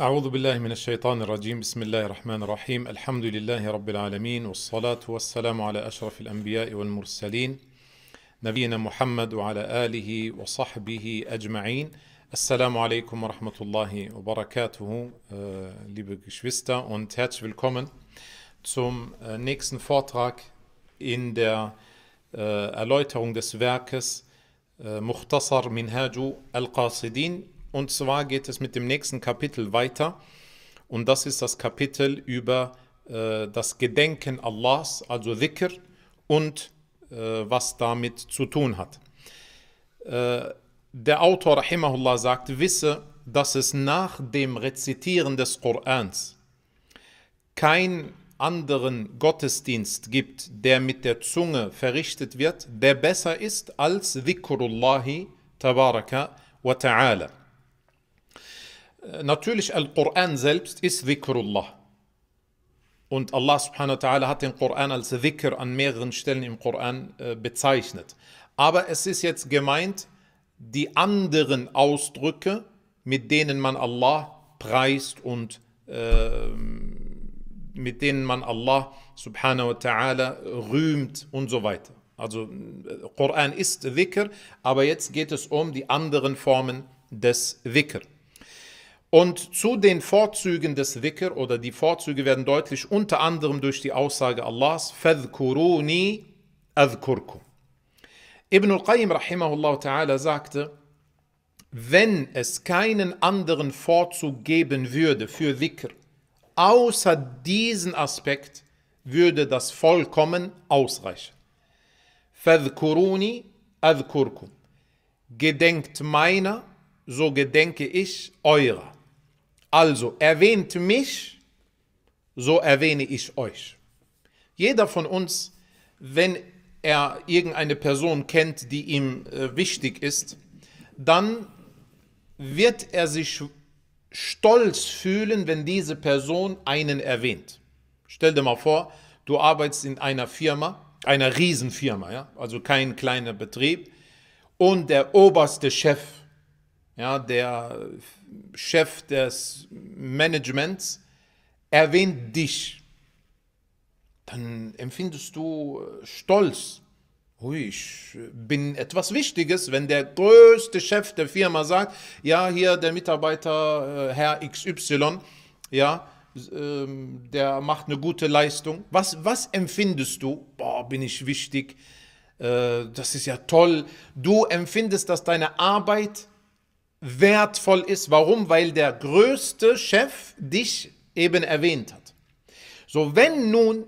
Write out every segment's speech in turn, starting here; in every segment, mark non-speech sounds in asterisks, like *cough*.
أعوذ بالله من الشيطان الرجيم بسم الله الرحمن الرحيم الحمد لله رب العالمين والصلاة والسلام على أشرف الأنبياء والمرسلين نبينا محمد وعلى آله وصحبه أجمعين السلام عليكم ورحمة الله وبركاته äh, liebe Geschwister und herzlich willkommen zum äh, nächsten Vortrag in der äh, Erläuterung des Werkes مختصر منهاج القاصدين Und zwar geht es mit dem nächsten Kapitel weiter. Und das ist das Kapitel über äh, das Gedenken Allahs, also Dhikr, und äh, was damit zu tun hat. Äh, der Autor, rahimahullah, sagt, wisse, dass es nach dem Rezitieren des Korans keinen anderen Gottesdienst gibt, der mit der Zunge verrichtet wird, der besser ist als Dhikrullahi tabaraka wa ta'ala. Äh, natürlich, Al-Quran selbst ist Dhikrullah. Und Allah subhanahu wa ta'ala hat den Koran als Dhikr an mehreren Stellen im Koran äh, bezeichnet. Aber es ist jetzt gemeint, die anderen Ausdrücke, mit denen man Allah preist und äh, mit denen man Allah subhanahu wa ta'ala rühmt und so weiter. Also Koran äh, ist Dhikr, aber jetzt geht es um die anderen Formen des Dhikr. Und zu den Vorzügen des Dhikr oder die Vorzüge werden deutlich unter anderem durch die Aussage Allahs, فَذْكُرُونِي أَذْكُرْكُمْ Ibn al-Qayyim rahimahullah ta'ala sagte, wenn es keinen anderen Vorzug geben würde für Dhikr, außer diesen Aspekt, würde das vollkommen ausreichen. فَذْكُرُونِي أَذْكُرْكُمْ Gedenkt meiner, so gedenke ich eurer. Also erwähnt mich, so erwähne ich euch. Jeder von uns, wenn er irgendeine Person kennt, die ihm äh, wichtig ist, dann wird er sich stolz fühlen, wenn diese Person einen erwähnt. Stell dir mal vor, du arbeitest in einer Firma, einer Riesenfirma, ja? also kein kleiner Betrieb, und der oberste Chef ja, der Chef des Managements, erwähnt dich, dann empfindest du äh, Stolz. Ui, ich bin etwas Wichtiges, wenn der größte Chef der Firma sagt, ja, hier der Mitarbeiter, äh, Herr XY, ja, ähm, der macht eine gute Leistung. Was, was empfindest du? Boah, bin ich wichtig. Äh, das ist ja toll. Du empfindest, dass deine Arbeit wertvoll ist. Warum? Weil der größte Chef dich eben erwähnt hat. So, wenn nun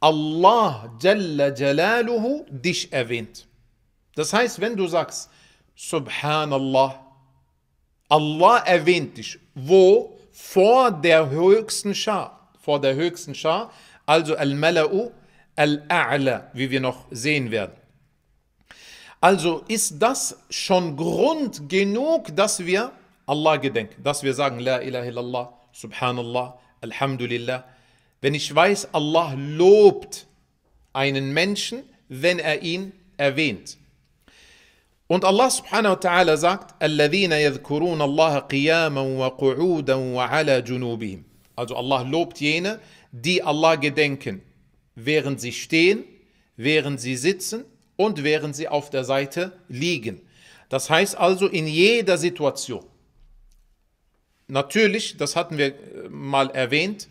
Allah Jalla Jalaluhu dich erwähnt. Das heißt, wenn du sagst, Subhanallah, Allah erwähnt dich. Wo? Vor der höchsten Schar. Vor der höchsten Schar, also Al-Mala'u Al-A'la, wie wir noch sehen werden. Also ist das schon Grund genug, dass wir Allah gedenken, dass wir sagen, La ilaha illallah, Subhanallah, Alhamdulillah. Wenn ich weiß, Allah lobt einen Menschen, wenn er ihn erwähnt. Und Allah subhanahu wa ta'ala sagt, الَّذِينَ يَذْكُرُونَ اللَّهَ قِيَامًا وَقُعُودًا وَعَلَى جُنُوبِهِمْ Also Allah lobt jene, die Allah gedenken, während sie stehen, während sie sitzen und während sie auf der Seite liegen. Das heißt also in jeder Situation. Natürlich, das hatten wir äh, mal erwähnt,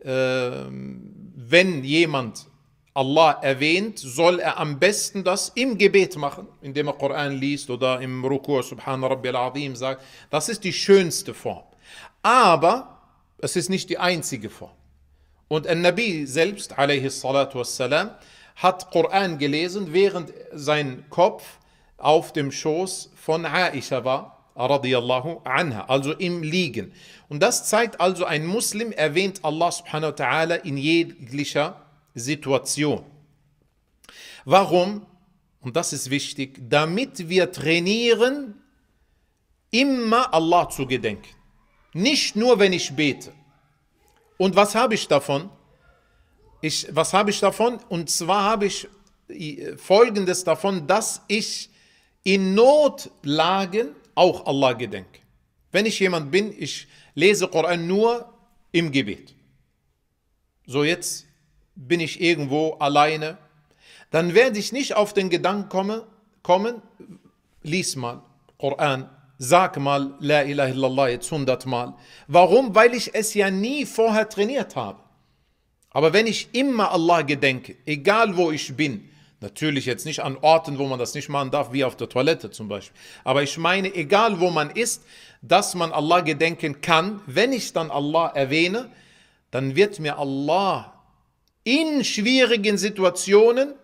äh, wenn jemand Allah erwähnt, soll er am besten das im Gebet machen, indem er Koran liest oder im Rukur, Subhana Azim sagt. Das ist die schönste Form. Aber es ist nicht die einzige Form. Und ein Nabi selbst, alaihi salatu wassalam, hat Koran gelesen, während sein Kopf auf dem Schoß von Aisha war, radiallahu anha, also im Liegen. Und das zeigt also, ein Muslim erwähnt Allah subhanahu wa ta'ala in jeglicher Situation. Warum? Und das ist wichtig, damit wir trainieren, immer Allah zu gedenken. Nicht nur, wenn ich bete. Und was habe ich davon? ich, was habe ich davon? Und zwar habe ich äh, Folgendes davon, dass ich in Notlagen auch Allah gedenke. Wenn ich jemand bin, ich lese Koran nur im Gebet. So jetzt bin ich irgendwo alleine, dann werde ich nicht auf den Gedanken kommen, kommen lies mal Koran, sag mal La ilaha illallah jetzt hundertmal. Warum? Weil ich es ja nie vorher trainiert habe. Aber wenn ich immer Allah gedenke, egal wo ich bin, natürlich jetzt nicht an Orten, wo man das nicht machen darf, wie auf der Toilette zum Beispiel, aber ich meine, egal wo man ist, dass man Allah gedenken kann, wenn ich dann Allah erwähne, dann wird mir Allah in schwierigen Situationen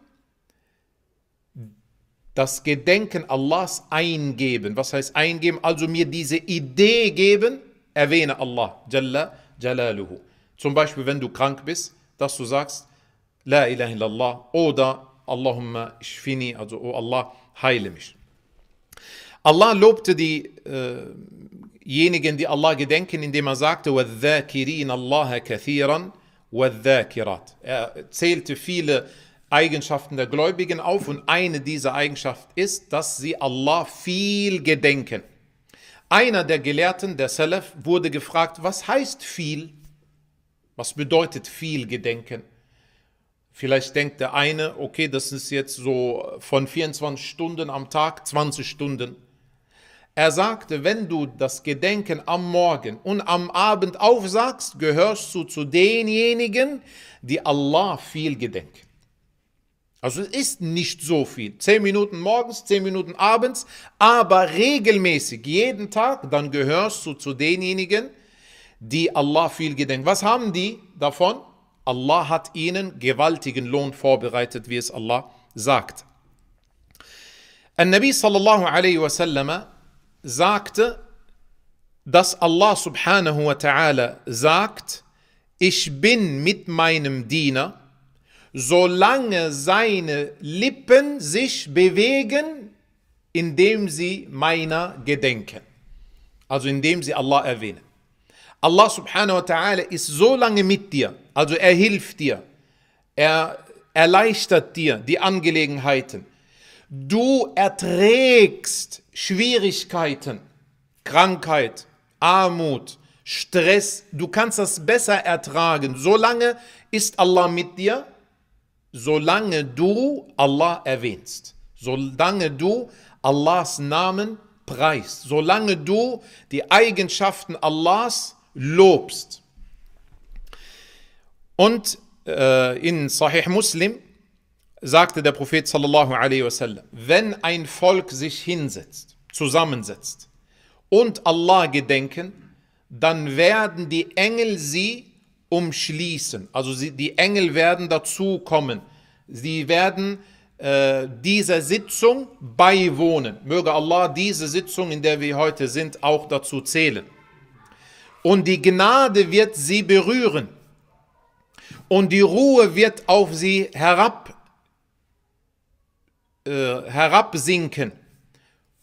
das Gedenken Allahs eingeben. Was heißt eingeben? Also mir diese Idee geben, erwähne Allah, Jalla Jalaluhu. Zum Beispiel, wenn du krank bist, dass du sagst, La ilaha illallah oder Allahumma ishfini, also O oh Allah, heile mich. Allah lobte diejenigen, äh die Allah gedenken, indem er sagte, وَالذَّاكِرِينَ اللَّهَ كَثِيرًا وَالذَّاكِرَاتِ Er zählte viele Eigenschaften der Gläubigen auf und eine dieser Eigenschaften ist, dass sie Allah viel gedenken. Einer der Gelehrten, der Salaf, wurde gefragt, was heißt viel? Was bedeutet viel Gedenken? Vielleicht denkt der eine, okay, das ist jetzt so von 24 Stunden am Tag 20 Stunden. Er sagte, wenn du das Gedenken am Morgen und am Abend aufsagst, gehörst du zu denjenigen, die Allah viel gedenken. Also es ist nicht so viel. Zehn Minuten morgens, zehn Minuten abends, aber regelmäßig, jeden Tag, dann gehörst du zu denjenigen, die Allah viel gedenken. Was haben die davon? Allah hat ihnen gewaltigen Lohn vorbereitet, wie es Allah sagt. An-Nabi sallallahu alaihi wasallam sagte, dass Allah subhanahu wa ta'ala sagt, ich bin mit meinem Diener, solange seine Lippen sich bewegen, indem sie meiner gedenken. Also indem sie Allah erwähnen. Allah subhanahu wa ta'ala ist so lange mit dir, also er hilft dir, er erleichtert dir die Angelegenheiten. Du erträgst Schwierigkeiten, Krankheit, Armut, Stress. Du kannst das besser ertragen. Solange ist Allah mit dir, solange du Allah erwähnst, solange du Allahs Namen preist, solange du die Eigenschaften Allahs lobst. Und äh, in Sahih Muslim sagte der Prophet sallallahu alaihi wasallam, wenn ein Volk sich hinsetzt, zusammensetzt und Allah gedenken, dann werden die Engel sie umschließen. Also sie, die Engel werden dazukommen. Sie werden äh, dieser Sitzung beiwohnen. Möge Allah diese Sitzung, in der wir heute sind, auch dazu zählen und die Gnade wird sie berühren und die Ruhe wird auf sie herab, äh, herabsinken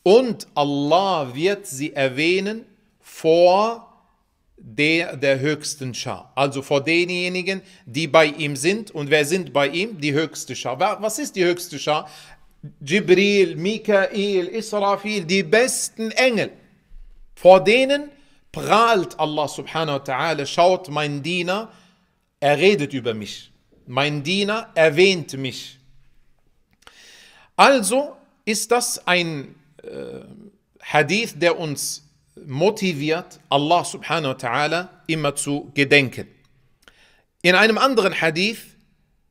und Allah wird sie erwähnen vor der, der höchsten Schar, also vor denjenigen, die bei ihm sind. Und wer sind bei ihm? Die höchste Schar. Was ist die höchste Schar? Jibril, Mikael, Israfil, die besten Engel, vor denen prahlt Allah subhanahu wa ta'ala, schaut mein Diener, er redet über mich. Mein Diener erwähnt mich. Also ist das ein äh, Hadith, der uns motiviert, Allah subhanahu wa ta'ala immer zu gedenken. In einem anderen Hadith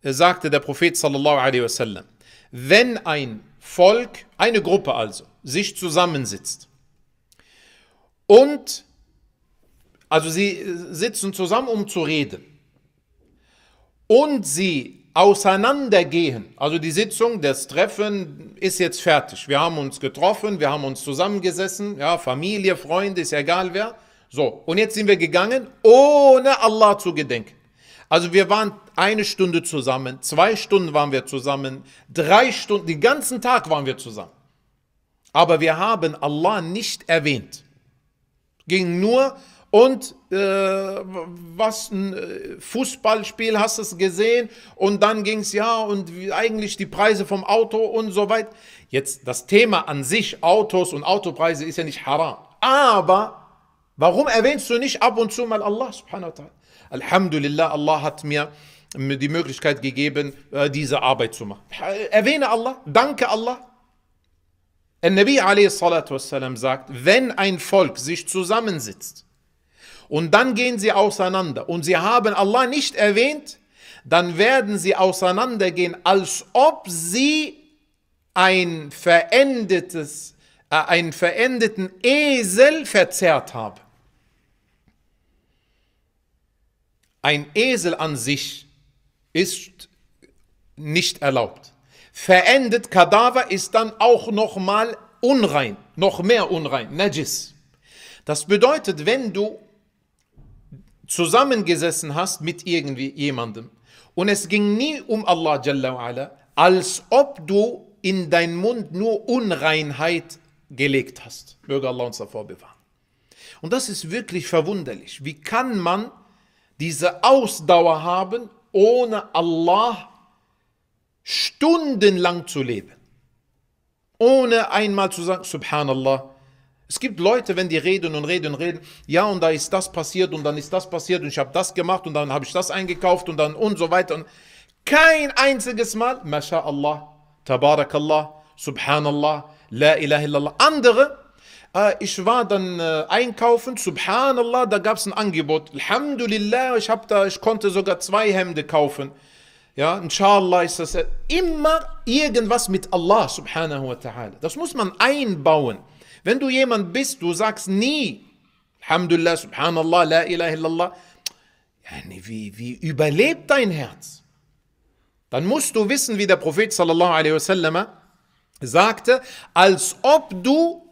äh, sagte der Prophet sallallahu alaihi wasallam, wenn ein Volk, eine Gruppe also, sich zusammensitzt und also sie äh, sitzen zusammen, um zu reden. Und sie auseinandergehen. Also die Sitzung, das Treffen ist jetzt fertig. Wir haben uns getroffen, wir haben uns zusammengesessen, ja, Familie, Freunde, ist egal wer. So, und jetzt sind wir gegangen, ohne Allah zu gedenken. Also wir waren eine Stunde zusammen, zwei Stunden waren wir zusammen, drei Stunden, den ganzen Tag waren wir zusammen. Aber wir haben Allah nicht erwähnt. Ging nur und äh, was ein äh, Fußballspiel hast du gesehen und dann ging es ja und eigentlich die Preise vom Auto und so weiter. Jetzt das Thema an sich, Autos und Autopreise ist ja nicht haram. Aber warum erwähnst du nicht ab und zu mal Allah subhanahu wa ta'ala? Alhamdulillah, Allah hat mir die Möglichkeit gegeben, äh, diese Arbeit zu machen. Erwähne Allah, danke Allah. Der Nabi a.s. sagt, wenn ein Volk sich zusammensitzt und dann gehen sie auseinander und sie haben Allah nicht erwähnt, dann werden sie auseinandergehen, als ob sie ein verändetes, äh, einen verendeten Esel verzerrt haben. Ein Esel an sich ist nicht erlaubt. Verendet Kadaver ist dann auch nochmal unrein, noch mehr unrein, Najis. Das bedeutet, wenn du zusammengesessen hast mit irgendwie jemandem und es ging nie um Allah Jalla wa'ala, als ob du in dein Mund nur Unreinheit gelegt hast. Möge Allah uns davor bewahren. Und das ist wirklich verwunderlich. Wie kann man diese Ausdauer haben, ohne Allah stundenlang zu leben? Ohne einmal zu sagen, Subhanallah, es gibt Leute, wenn die reden und reden und reden, ja, und da ist das passiert und dann ist das passiert und ich habe das gemacht und dann habe ich das eingekauft und dann und so weiter. Und kein einziges Mal, Masha'Allah, Tabarakallah, Subhanallah, La ilaha illallah. Andere, äh, ich war dann äh, einkaufen, Subhanallah, da gab es ein Angebot. Alhamdulillah, ich, hab da, ich konnte sogar zwei Hemde kaufen. Ja, inshallah ist das äh, immer irgendwas mit Allah, Subhanahu wa ta'ala. Das muss man einbauen. Wenn du jemand bist, du sagst nie, Alhamdulillah, Subhanallah, La ilaha illallah, wie, wie überlebt dein Herz? Dann musst du wissen, wie der Prophet sallallahu alaihi wasallam sagte, als ob du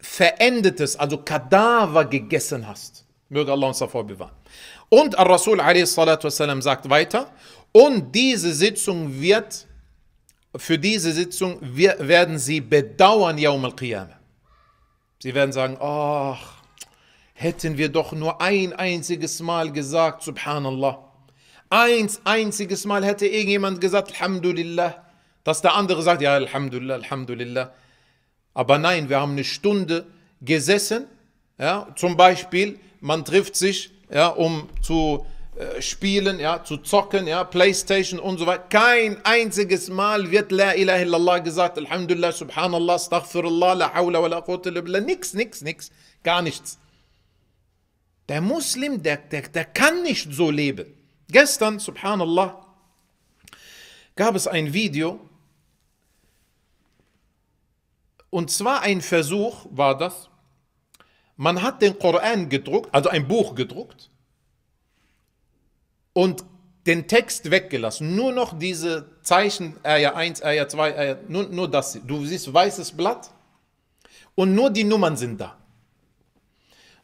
verendetes, also Kadaver gegessen hast. Möge Allah uns davor bewahren. Und al rasul sallallahu sagt weiter, und diese Sitzung wird für diese Sitzung wir, werden sie bedauern, Yawm al-Qiyamah. Sie werden sagen, ach, hätten wir doch nur ein einziges Mal gesagt, Subhanallah. Eins einziges Mal hätte irgendjemand gesagt, Alhamdulillah. Dass der andere sagt, ja, Alhamdulillah, Alhamdulillah. Aber nein, wir haben eine Stunde gesessen. Ja, zum Beispiel, man trifft sich, ja, um zu äh, spielen, ja, zu zocken, ja, Playstation und so weiter. Kein einziges Mal wird La ilaha illallah gesagt, Alhamdulillah, Subhanallah, Astaghfirullah, La hawla wa la quwwata illa nix, nix, nix, gar nichts. Der Muslim, der, der, der kann nicht so leben. Gestern, Subhanallah, gab es ein Video, und zwar ein Versuch war das, man hat den Koran gedruckt, also ein Buch gedruckt, und den Text weggelassen, nur noch diese Zeichen, Eier 1, Eier 2, Eier, nur, nur das. Du siehst weißes Blatt und nur die Nummern sind da.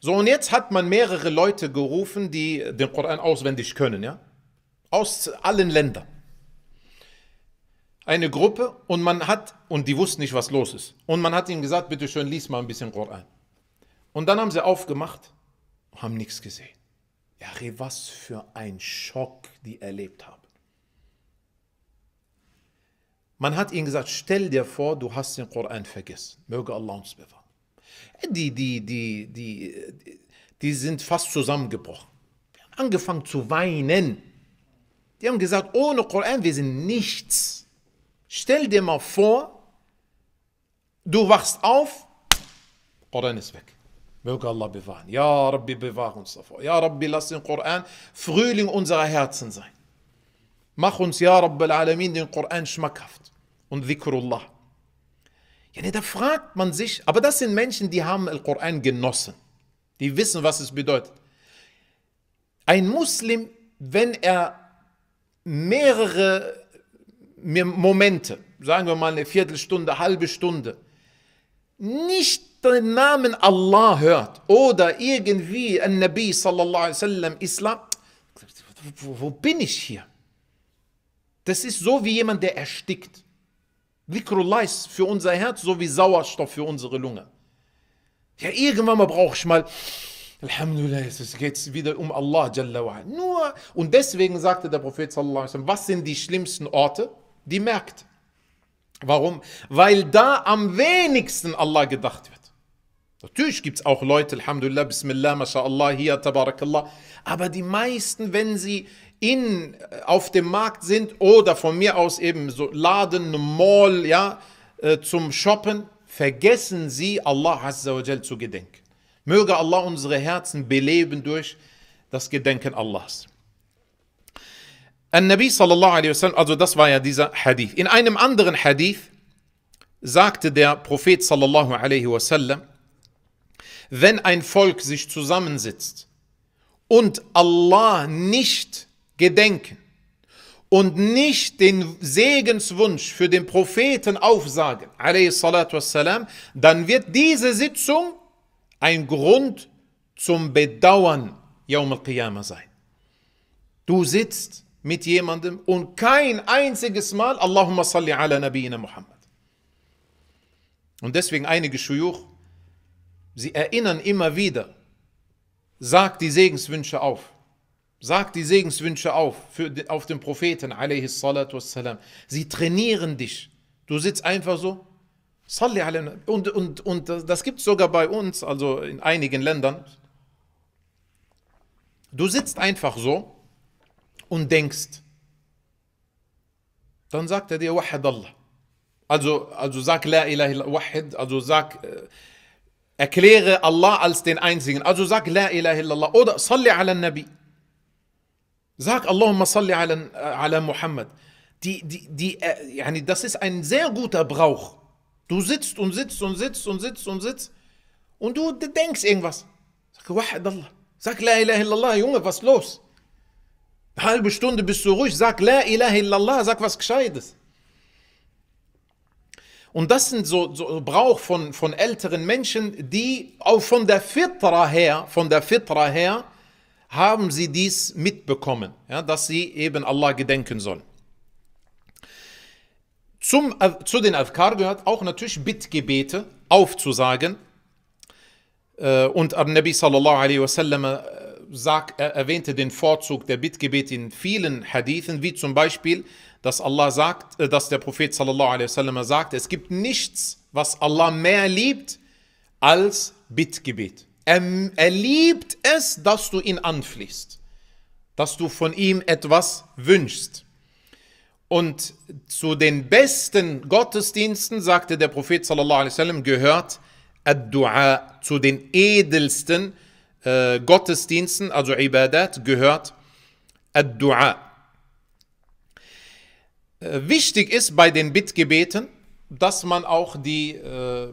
So, und jetzt hat man mehrere Leute gerufen, die den Koran auswendig können, ja? Aus allen Ländern. Eine Gruppe und man hat, und die wussten nicht, was los ist. Und man hat ihnen gesagt, bitte schön, lies mal ein bisschen Koran. Und dann haben sie aufgemacht und haben nichts gesehen. Ja, was für ein Schock die erlebt haben. Man hat ihnen gesagt, stell dir vor, du hast den Koran vergessen. Möge Allah uns bewahren. Die, die, die, die, die sind fast zusammengebrochen. Die haben angefangen zu weinen. Die haben gesagt, ohne Koran, wir sind nichts. Stell dir mal vor, du wachst auf, Koran ist weg. Möge Allah bewahren. Ja, Rabbi, bewahre uns davor. Ja, Rabbi, lass den Koran Frühling unserer Herzen sein. Mach uns, ja, Rabbil Alamin, den Koran schmackhaft. Und Dhikrullah. Ja, ne, da fragt man sich, aber das sind Menschen, die haben den Koran genossen. Die wissen, was es bedeutet. Ein Muslim, wenn er mehrere Momente, sagen wir mal eine Viertelstunde, halbe Stunde, nicht den Namen Allah hört oder irgendwie ein Nabi sallallahu alaihi wasallam Islam, wo bin ich hier? Das ist so wie jemand, der erstickt. Dhikrullah ist für unser Herz so wie Sauerstoff für unsere Lunge. Ja, irgendwann mal brauche ich mal, Alhamdulillah, es geht wieder um Allah Nur, und deswegen sagte der Prophet sallallahu alaihi wasallam, was sind die schlimmsten Orte? Die merkt. Warum? Weil da am wenigsten Allah gedacht wird. Natürlich gibt es auch Leute, Alhamdulillah, Bismillah, MashaAllah, hier, Tabarakallah. Aber die meisten, wenn sie in, äh, auf dem Markt sind oder von mir aus eben so Laden, Mall, ja, äh, zum Shoppen, vergessen sie, Allah Azza wa zu gedenken. Möge Allah unsere Herzen beleben durch das Gedenken Allahs. An-Nabi sallallahu alaihi wasallam, also das war ja dieser Hadith. In einem anderen Hadith sagte der Prophet sallallahu alaihi wasallam, wenn ein Volk sich zusammensitzt und Allah nicht gedenken und nicht den Segenswunsch für den Propheten aufsagen, wassalam, dann wird diese Sitzung ein Grund zum Bedauern Yawm al-Qiyamah sein. Du sitzt mit jemandem und kein einziges Mal Allahumma salli ala Nabiyyina Muhammad. Und deswegen einige Schuyuch Sie erinnern immer wieder, Sag die Segenswünsche auf. Sag die Segenswünsche auf für, auf den Propheten, Sie trainieren dich. Du sitzt einfach so, und, und, und das gibt es sogar bei uns, also in einigen Ländern. Du sitzt einfach so und denkst. Dann sagt er dir Wahid Allah. Also, also sag La ilaha illallah, Wahid, also sag äh, Erkläre Allah als den Einzigen. Also sag La ilaha illallah oder Salli ala Nabi. Sag Allahumma Salli ala, äh, ala Muhammad. Die, die, die, äh, yani das ist ein sehr guter Brauch. Du sitzt und sitzt und sitzt und sitzt und sitzt und du denkst irgendwas. Sag Wahid Allah. Sag La ilaha illallah, Junge, was los? Eine Halbe Stunde bist du ruhig, sag La ilaha illallah, sag was Gescheites. Und das sind so, so Brauch von, von älteren Menschen, die auch von der Fitra her, von der Fitra her, haben sie dies mitbekommen, ja, dass sie eben Allah gedenken sollen. Zum, äh, zu den Adhkar gehört auch natürlich Bittgebete aufzusagen. Äh, und Nabi sallallahu alaihi wasallam äh, sagt, er erwähnte den Vorzug der Bittgebete in vielen Hadithen, wie zum Beispiel dass Allah sagt, äh, dass der Prophet sallallahu alaihi wasallam sagt, es gibt nichts, was Allah mehr liebt als Bittgebet. Er, er liebt es, dass du ihn anfließt, dass du von ihm etwas wünschst. Und zu den besten Gottesdiensten, sagte der Prophet sallallahu alaihi wasallam, gehört Ad-Dua, zu den edelsten äh, Gottesdiensten, also Ibadat, gehört Ad-Dua. Äh, wichtig ist bei den Bittgebeten, dass man auch die äh,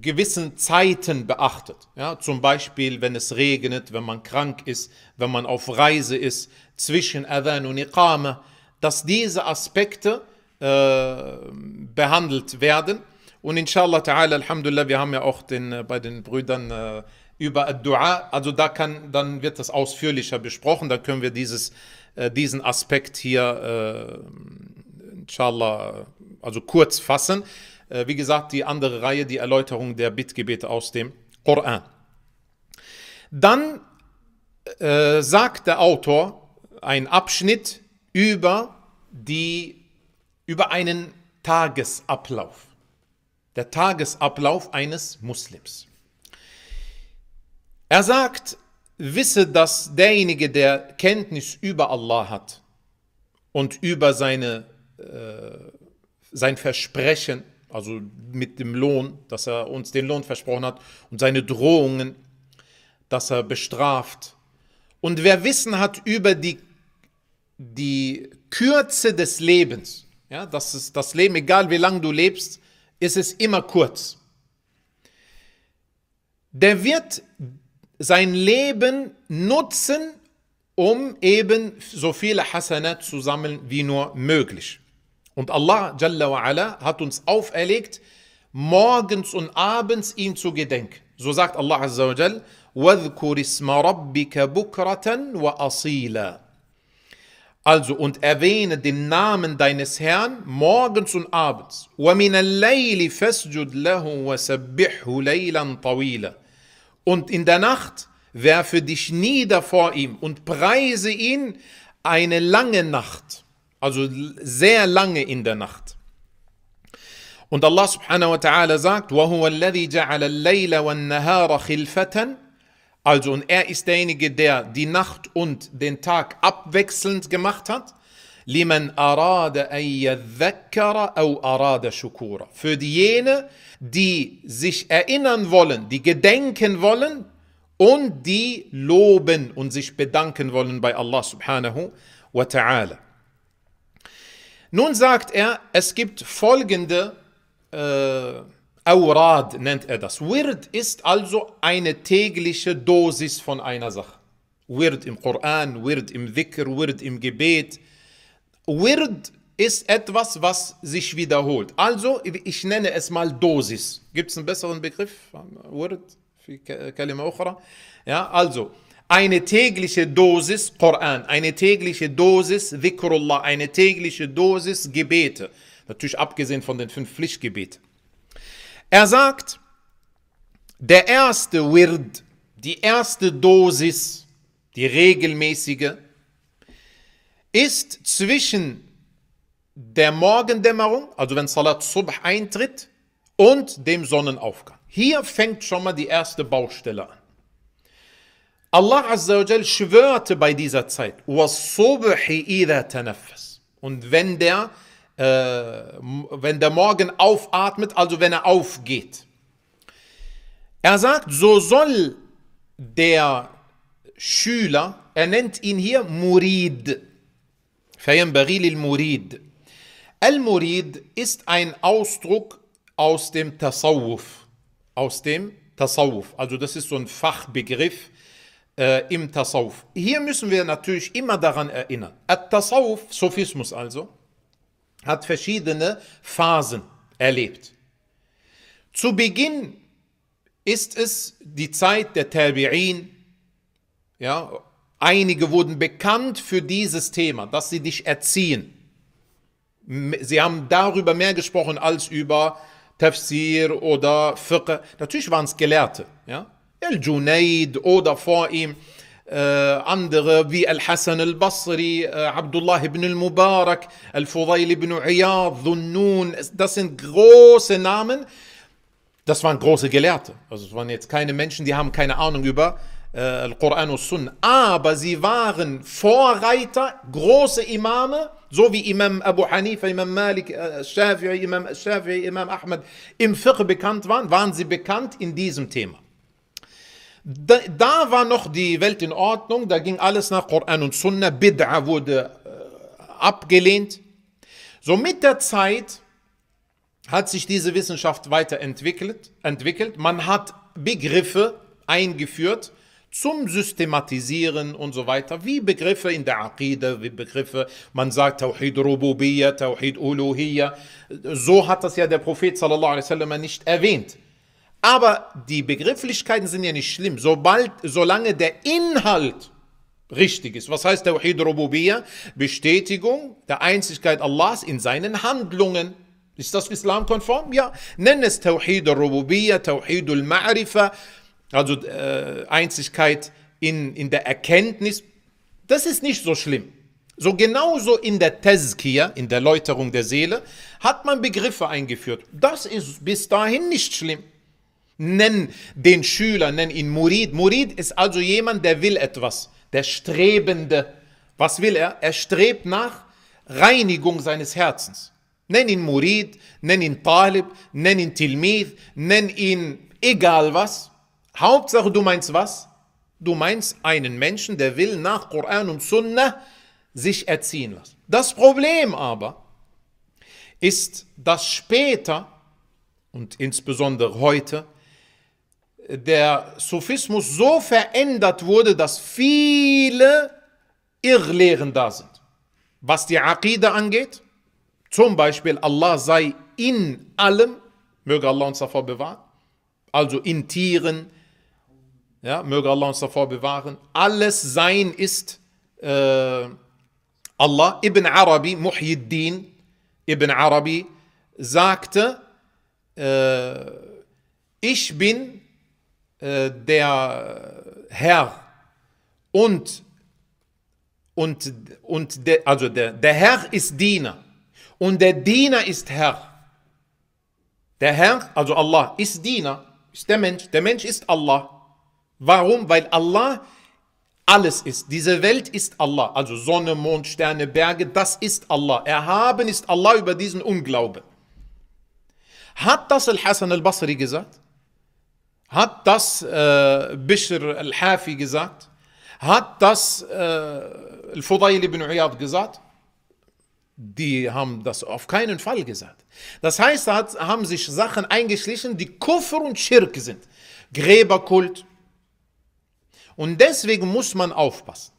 gewissen Zeiten beachtet. Ja, zum Beispiel, wenn es regnet, wenn man krank ist, wenn man auf Reise ist, zwischen Adhan und Iqama, dass diese Aspekte äh, behandelt werden. Und inshallah ta'ala, alhamdulillah, wir haben ja auch den, äh, bei den Brüdern äh, über Ad Dua, also da kann, dann wird das ausführlicher besprochen, da können wir dieses, äh, diesen Aspekt hier äh, inshallah, also kurz fassen. Äh, wie gesagt, die andere Reihe, die Erläuterung der Bittgebete aus dem Koran. Dann äh, sagt der Autor einen Abschnitt über, die, über einen Tagesablauf. Der Tagesablauf eines Muslims. Er sagt, wisse, dass derjenige, der Kenntnis über Allah hat und über seine äh, sein Versprechen, also mit dem Lohn, dass er uns den Lohn versprochen hat und seine Drohungen, dass er bestraft. Und wer Wissen hat über die, die Kürze des Lebens, ja, das ist das Leben, egal wie lange du lebst, ist es immer kurz. Der wird sein Leben nutzen, um eben so viele Hasanat zu sammeln wie nur möglich. Und Allah Jalla wa ala, hat uns auferlegt, morgens und abends ihn zu gedenken. So sagt Allah Azza wa Jal, وَذْكُرِ اسْمَ رَبِّكَ بُكْرَةً وَأَصِيلًا Also, und erwähne den Namen deines Herrn morgens und abends. وَمِنَ اللَّيْلِ فَسْجُدْ لَهُ وَسَبِّحْهُ لَيْلًا طَوِيلًا Und in der Nacht werfe dich nieder vor ihm und preise ihn eine lange Nacht. Also sehr lange in der Nacht. Und Allah subhanahu wa ta'ala sagt, وَهُوَ الَّذِي جَعَلَ اللَّيْلَ وَالنَّهَارَ خِلْفَةً Also, und er ist derjenige, der die Nacht und den Tag abwechselnd gemacht hat. لِمَنْ أَرَادَ أَنْ يَذَّكَّرَ أَوْ أَرَادَ شُكُورًا Für diejenigen, die sich erinnern wollen, die gedenken wollen und die loben und sich bedanken wollen bei Allah subhanahu wa ta'ala. Nun sagt er, es gibt folgende äh, Aurad, nennt er das. Wird ist also eine tägliche Dosis von einer Sache. Wird im Koran, wird im Dhikr, wird im Gebet. Wird ist etwas, was sich wiederholt. Also, ich nenne es mal Dosis. Gibt es einen besseren Begriff? Wird? في كلمة أخرى. Ja, also, eine tägliche Dosis Koran, eine tägliche Dosis Dhikrullah, eine tägliche Dosis Gebete. Natürlich abgesehen von den fünf Pflichtgebeten. Er sagt, der erste Wird, die erste Dosis, die regelmäßige, ist zwischen der Morgendämmerung, also wenn Salat Subh eintritt, und dem Sonnenaufgang. Hier fängt schon mal die erste Baustelle an. Allah Azza wa Jal schwörte bei dieser Zeit, und wenn der, äh, wenn der Morgen aufatmet, also wenn er aufgeht. Er sagt, so soll der Schüler, er nennt ihn hier Murid. فينبغي للمريد. Al-Murid ist ein Ausdruck aus dem Tasawuf. Aus dem Tasawuf. Also das ist so ein Fachbegriff äh, im Tasawuf. Hier müssen wir natürlich immer daran erinnern. At-Tasawuf, Sufismus also, hat verschiedene Phasen erlebt. Zu Beginn ist es die Zeit der Tabi'in. Ja, einige wurden bekannt für dieses Thema, dass sie dich erziehen. Sie haben darüber mehr gesprochen als über Tafsir oder Fiqh. Natürlich waren es Gelehrte. Ja? الجنيد أودا فائم andere wie Al-Hassan al-Basri, Abdullah ibn al-Mubarak, Al-Fudail ibn Iyad, Dhunnun, das sind große Namen. Das waren große Gelehrte. Also es waren jetzt keine Menschen, die haben keine Ahnung über äh, Al-Quran und Sunnah. Aber sie waren Vorreiter, große Imame, so wie Imam Abu Hanifa, Imam Malik, äh, Shafi'i, Imam Shafi'i, Imam Ahmad im Fiqh bekannt waren, waren sie bekannt in diesem Thema. Da, da, war noch die Welt in Ordnung, da ging alles nach Koran und Sunna, Bid'a wurde äh, abgelehnt. So mit der Zeit hat sich diese Wissenschaft weiterentwickelt. Entwickelt. Man hat Begriffe eingeführt zum Systematisieren und so weiter, wie Begriffe in der Aqidah, wie Begriffe, man sagt Tawhid Rububiyya, Tawhid Uluhiyya. So hat das ja der Prophet sallallahu alaihi wasallam nicht erwähnt. Aber die Begrifflichkeiten sind ja nicht schlimm, sobald, solange der Inhalt richtig ist. Was heißt Tawhid Rububiyya? Bestätigung der Einzigkeit Allahs in seinen Handlungen. Ist das islamkonform? Ja. Nenn es Tawhid Rububiyya, Tawhid al-Ma'rifa, also äh, Einzigkeit in, in der Erkenntnis. Das ist nicht so schlimm. So genauso in der Tazkiyah, in der Läuterung der Seele, hat man Begriffe eingeführt. Das ist bis dahin nicht schlimm. Nenn den Schüler, nenn ihn Murid. Murid ist also jemand, der will etwas, der Strebende. Was will er? Er strebt nach Reinigung seines Herzens. Nenn ihn Murid, nenn ihn Talib, nenn ihn Tilmid, nenn ihn egal was. Hauptsache, du meinst was? Du meinst einen Menschen, der will nach Koran und Sunnah sich erziehen lassen. Das Problem aber ist, dass später und insbesondere heute der Sufismus so verändert wurde, dass viele Irrlehren da sind. Was die Aqida angeht, zum Beispiel Allah sei in allem, möge Allah uns davor bewahren, also in Tieren, ja, möge Allah uns davor bewahren, alles Sein ist äh, Allah. Ibn Arabi, Muhyiddin, Ibn Arabi sagte, äh, ich bin äh, der Herr und, und, und de, also der, der Herr ist Diener und der Diener ist Herr. Der Herr, also Allah, ist Diener, ist der Mensch. Der Mensch ist Allah. Warum? Weil Allah alles ist. Diese Welt ist Allah. Also Sonne, Mond, Sterne, Berge, das ist Allah. Erhaben ist Allah über diesen Unglauben. Hat das Al-Hassan al-Basri gesagt? Hat das äh, Bishr al-Hafi gesagt? Hat das äh, al-Fudayl ibn Uyad gesagt? Die haben das auf keinen Fall gesagt. Das heißt, da hat, haben sich Sachen eingeschlichen, die Kuffer und Schirke sind. Gräberkult. Und deswegen muss man aufpassen.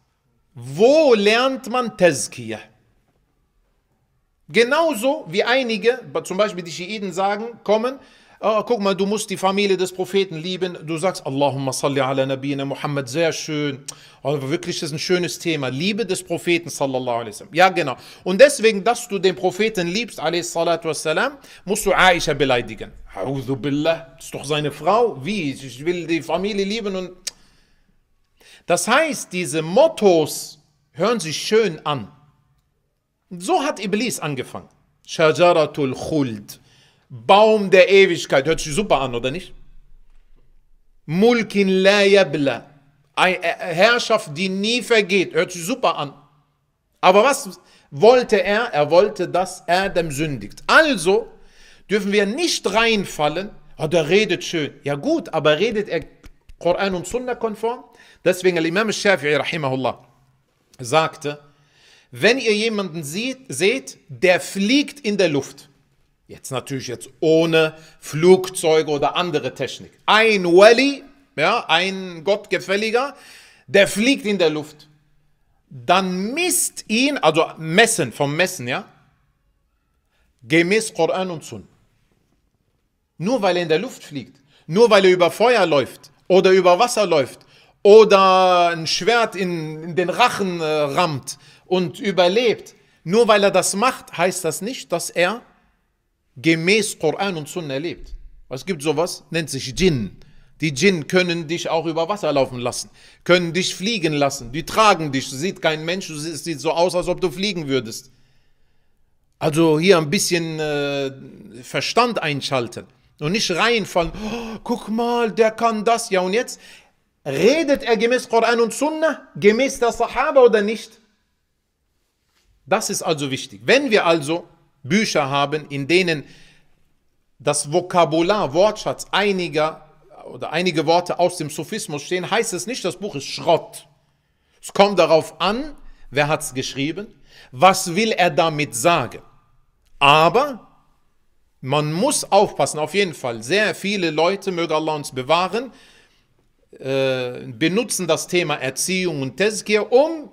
Wo lernt man Tazkiyah? Genauso wie einige, zum Beispiel die Schiiten sagen, kommen, oh, guck mal, du musst die Familie des Propheten lieben. Du sagst, Allahumma salli ala nabiyina Muhammad, sehr schön. Oh, wirklich, das ist ein schönes Thema. Liebe des Propheten, sallallahu alaihi wasallam. Ja, genau. Und deswegen, dass du den Propheten liebst, alaihi salatu wasallam, musst du Aisha beleidigen. A'udhu billah, das ist doch seine Frau. Wie? Ich will die Familie lieben und... Das heißt, diese Mottos hören sich schön an. So hat Iblis angefangen. Shajaratul Khuld. Baum der Ewigkeit. Hört sich super an, oder nicht? Mulkin la yabla. Äh, äh, Herrschaft, die nie vergeht. Hört sich super an. Aber was wollte er? Er wollte, dass Adam sündigt. Also dürfen wir nicht reinfallen. Oh, der redet schön. Ja gut, aber redet er Koran und Sunna konform? Deswegen, Imam Shafi'i, rahimahullah, sagte, wenn ihr jemanden seht, der fliegt in der Luft, Jetzt natürlich jetzt ohne Flugzeuge oder andere Technik. Ein Wali, ja, ein Gottgefälliger, der fliegt in der Luft. Dann misst ihn, also messen, vom Messen, ja, gemäß Koran und Sun. Nur weil er in der Luft fliegt, nur weil er über Feuer läuft oder über Wasser läuft oder ein Schwert in, in den Rachen äh, rammt und überlebt, nur weil er das macht, heißt das nicht, dass er gemäß Koran und Sunna lebt. Es gibt sowas, nennt sich Jinn. Die Jinn können dich auch über Wasser laufen lassen, können dich fliegen lassen, die tragen dich, sieht kein Mensch, es sieht so aus, als ob du fliegen würdest. Also hier ein bisschen äh, Verstand einschalten und nicht reinfallen, oh, guck mal, der kann das, ja und jetzt? Redet er gemäß Koran und Sunna, gemäß der Sahaba oder nicht? Das ist also wichtig. Wenn wir also Bücher haben, in denen das Vokabular, Wortschatz einiger oder einige Worte aus dem Sufismus stehen, heißt es nicht, das Buch ist Schrott. Es kommt darauf an, wer hat es geschrieben, was will er damit sagen. Aber man muss aufpassen, auf jeden Fall. Sehr viele Leute, möge Allah uns bewahren, äh, benutzen das Thema Erziehung und Tezkir, um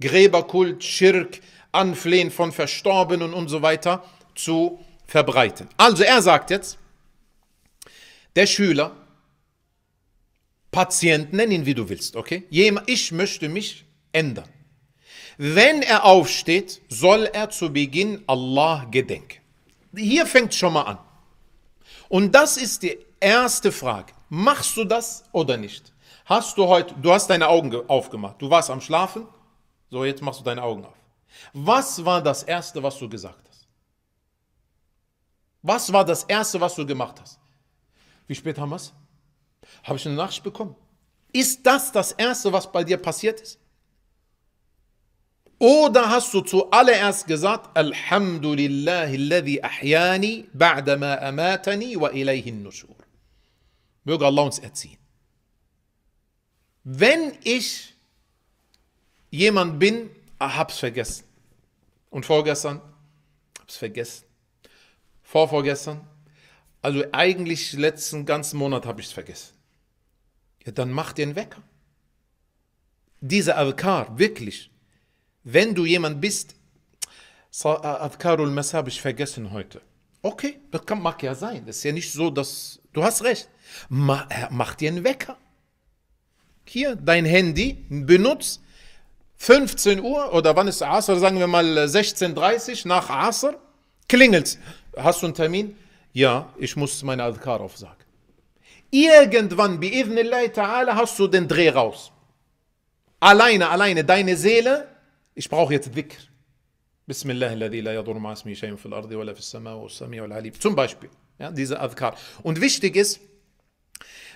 Gräberkult, Schirk, Anflehen von Verstorbenen und so weiter zu verbreiten. Also er sagt jetzt, der Schüler, Patient, nenn ihn wie du willst, okay? Ich möchte mich ändern. Wenn er aufsteht, soll er zu Beginn Allah gedenken. Hier fängt schon mal an. Und das ist die erste Frage. Machst du das oder nicht? Hast du heute, du hast deine Augen aufgemacht, du warst am Schlafen, so jetzt machst du deine Augen auf. Was war das Erste, was du gesagt hast? Was war das Erste, was du gemacht hast? Wie spät haben wir es? Habe ich eine Nachricht bekommen? Ist das das Erste, was bei dir passiert ist? Oder hast du zuallererst gesagt, Alhamdulillahi, alladhi ahyani, ba'dama amatani wa ilayhin nushur. Möge Allah uns erziehen. Wenn ich jemand bin, ah, hab's vergessen. Und vorgestern, hab's vergessen. Vorvorgestern, also eigentlich letzten ganzen Monat habe ich es vergessen. Ja, dann mach dir einen Wecker. Dieser Adkar, wirklich. Wenn du jemand bist, Adkarul äh, Mess habe ich vergessen heute. Okay, das kann, mag ja sein. Das ist ja nicht so, dass. Du hast recht. Mach, äh, mach dir einen Wecker. Hier, dein Handy, benutzt 15 Uhr oder wann ist Asr? Sagen wir mal 16.30 äh, Uhr nach Asr. Klingelt's. Hast du einen Termin? Ja, ich muss meine Adhkar aufsagen. Irgendwann, bi'idhnillahi ta'ala, hast du den Dreh raus. Alleine, alleine, deine Seele, ich brauche jetzt Dhikr. Bismillah, alladhi la yadur ma'asmi shay'in fil ardi wa la fis sama'i wa sami'ul alim. Zum Beispiel, ja, diese Adhkar. Und wichtig ist,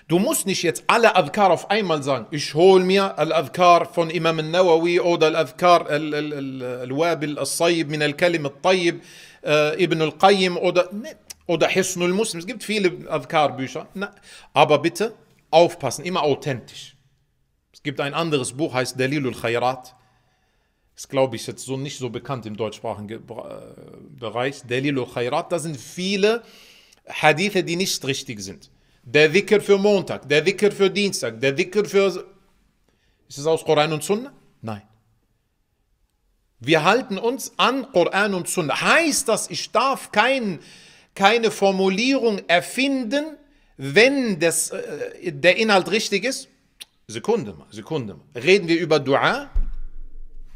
Du musst nicht jetzt alle Adkar auf einmal sagen. Ich hole mir Al-Adkar von Imam al-Nawawi oder Al-Adkar al-Wabil al-Sayyib min al-Kalim al-Tayyib, äh, Ibn al-Qayyim oder, ne, oder Hisn muslim Es gibt viele Adkar-Bücher. Aber bitte aufpassen, immer authentisch. Es gibt ein anderes Buch, heißt Dalil al-Khairat. Ist, glaube ich, jetzt so nicht so bekannt im deutschsprachigen äh, Bereich. Dalil al-Khairat, da sind viele Hadithe, die nicht richtig sind der Dhikr für Montag, der Dhikr für Dienstag, der Dhikr für... Ist es aus Koran und Sunna? Nein. Wir halten uns an Koran und Sunna. Heißt das, ich darf kein, keine Formulierung erfinden, wenn das, äh, der Inhalt richtig ist? Sekunde mal, Sekunde mal. Reden wir über Dua?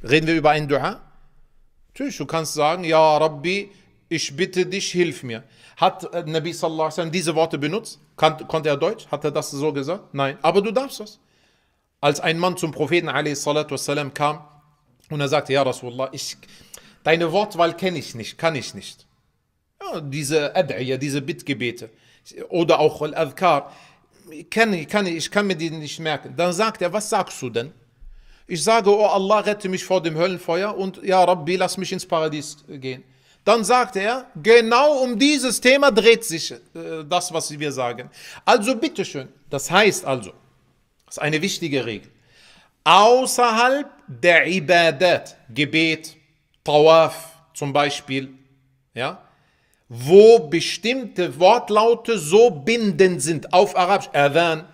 Reden wir über ein Dua? Natürlich, du kannst sagen, ja Rabbi, ich bitte dich, hilf mir. Hat äh, Nabi sallallahu alaihi wasallam diese Worte benutzt? Kann, konnte er Deutsch? Hat er das so gesagt? Nein. Aber du darfst das. Als ein Mann zum Propheten والسلام, kam und er sagte, ja Rasulullah, ich, deine Wortwahl kenne ich nicht, kann ich nicht. Ja, diese Ad'iyah, diese Bittgebete oder auch Al-Adhkar, kann ich, kann ich, ich kann mir die nicht merken. Dann sagt er, was sagst du denn? Ich sage, oh Allah, rette mich vor dem Höllenfeuer und ja Rabbi, lass mich ins Paradies gehen dann sagt er, genau um dieses Thema dreht sich äh, das, was wir sagen. Also bitteschön, das heißt also, das ist eine wichtige Regel, außerhalb der Ibadat, Gebet, Tawaf zum Beispiel, ja, wo bestimmte Wortlaute so bindend sind auf Arabisch, Adhan,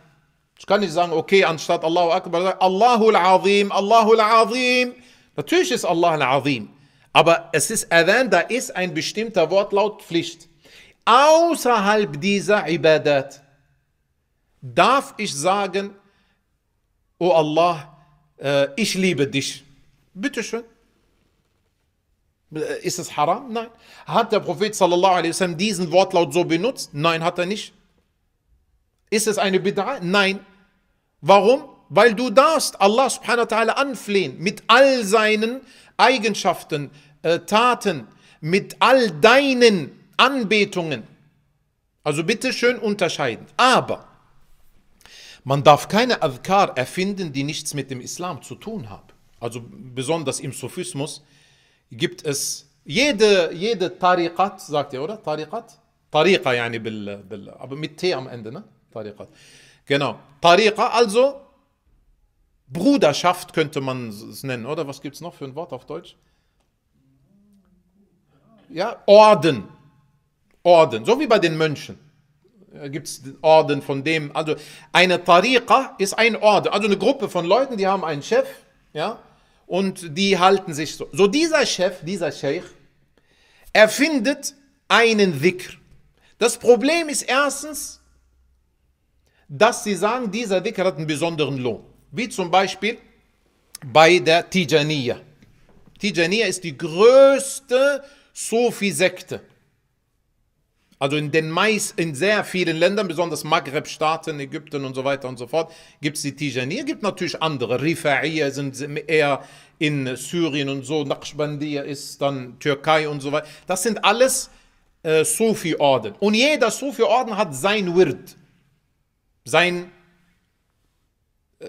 ich kann nicht sagen, okay, anstatt Allahu Akbar, Allahu al-Azim, Allahu al-Azim. Natürlich ist Allah al-Azim. Aber es ist erwähnt, da ist ein bestimmter Wortlaut Pflicht. Außerhalb dieser Ibadat darf ich sagen, O oh Allah, äh, ich liebe dich. Bitteschön. Äh, ist es haram? Nein. Hat der Prophet wasallam diesen Wortlaut so benutzt? Nein, hat er nicht. Ist es eine Bid'a? Nein. Warum? Weil du darfst Allah subhanahu wa ta'ala anflehen mit all seinen Eigenschaften, äh, Taten, mit all deinen Anbetungen. Also bitte schön unterscheiden. Aber man darf keine Adhkar erfinden, die nichts mit dem Islam zu tun haben. Also besonders im Sufismus gibt es jede, jede Tariqat, sagt ihr, oder? Tariqat? Tariqa, yani bil, bil, aber mit T am Ende, ne? Tariqat. Genau. Tariqa, also Bruderschaft könnte man es nennen, oder? Was gibt es noch für ein Wort auf Deutsch? Ja, Orden. Orden, so wie bei den Mönchen. Gibt es Orden von dem, also eine Tariqa ist ein Orden, also eine Gruppe von Leuten, die haben einen Chef, ja, und die halten sich so. So dieser Chef, dieser Sheikh, erfindet einen Dhikr. Das Problem ist erstens, dass sie sagen, dieser Dhikr hat einen besonderen Lohn wie zum Beispiel bei der Tijaniya. Tijaniya ist die größte Sufi-Sekte. Also in den meist, in sehr vielen Ländern, besonders Maghreb-Staaten, Ägypten und so weiter und so fort, gibt es die Tijaniya. Gibt natürlich andere. Rifa'iyya sind eher in Syrien und so. Naqshbandiya ist dann Türkei und so weiter. Das sind alles äh, Sufi-Orden. Und jeder Sufi-Orden hat sein Wird, sein äh,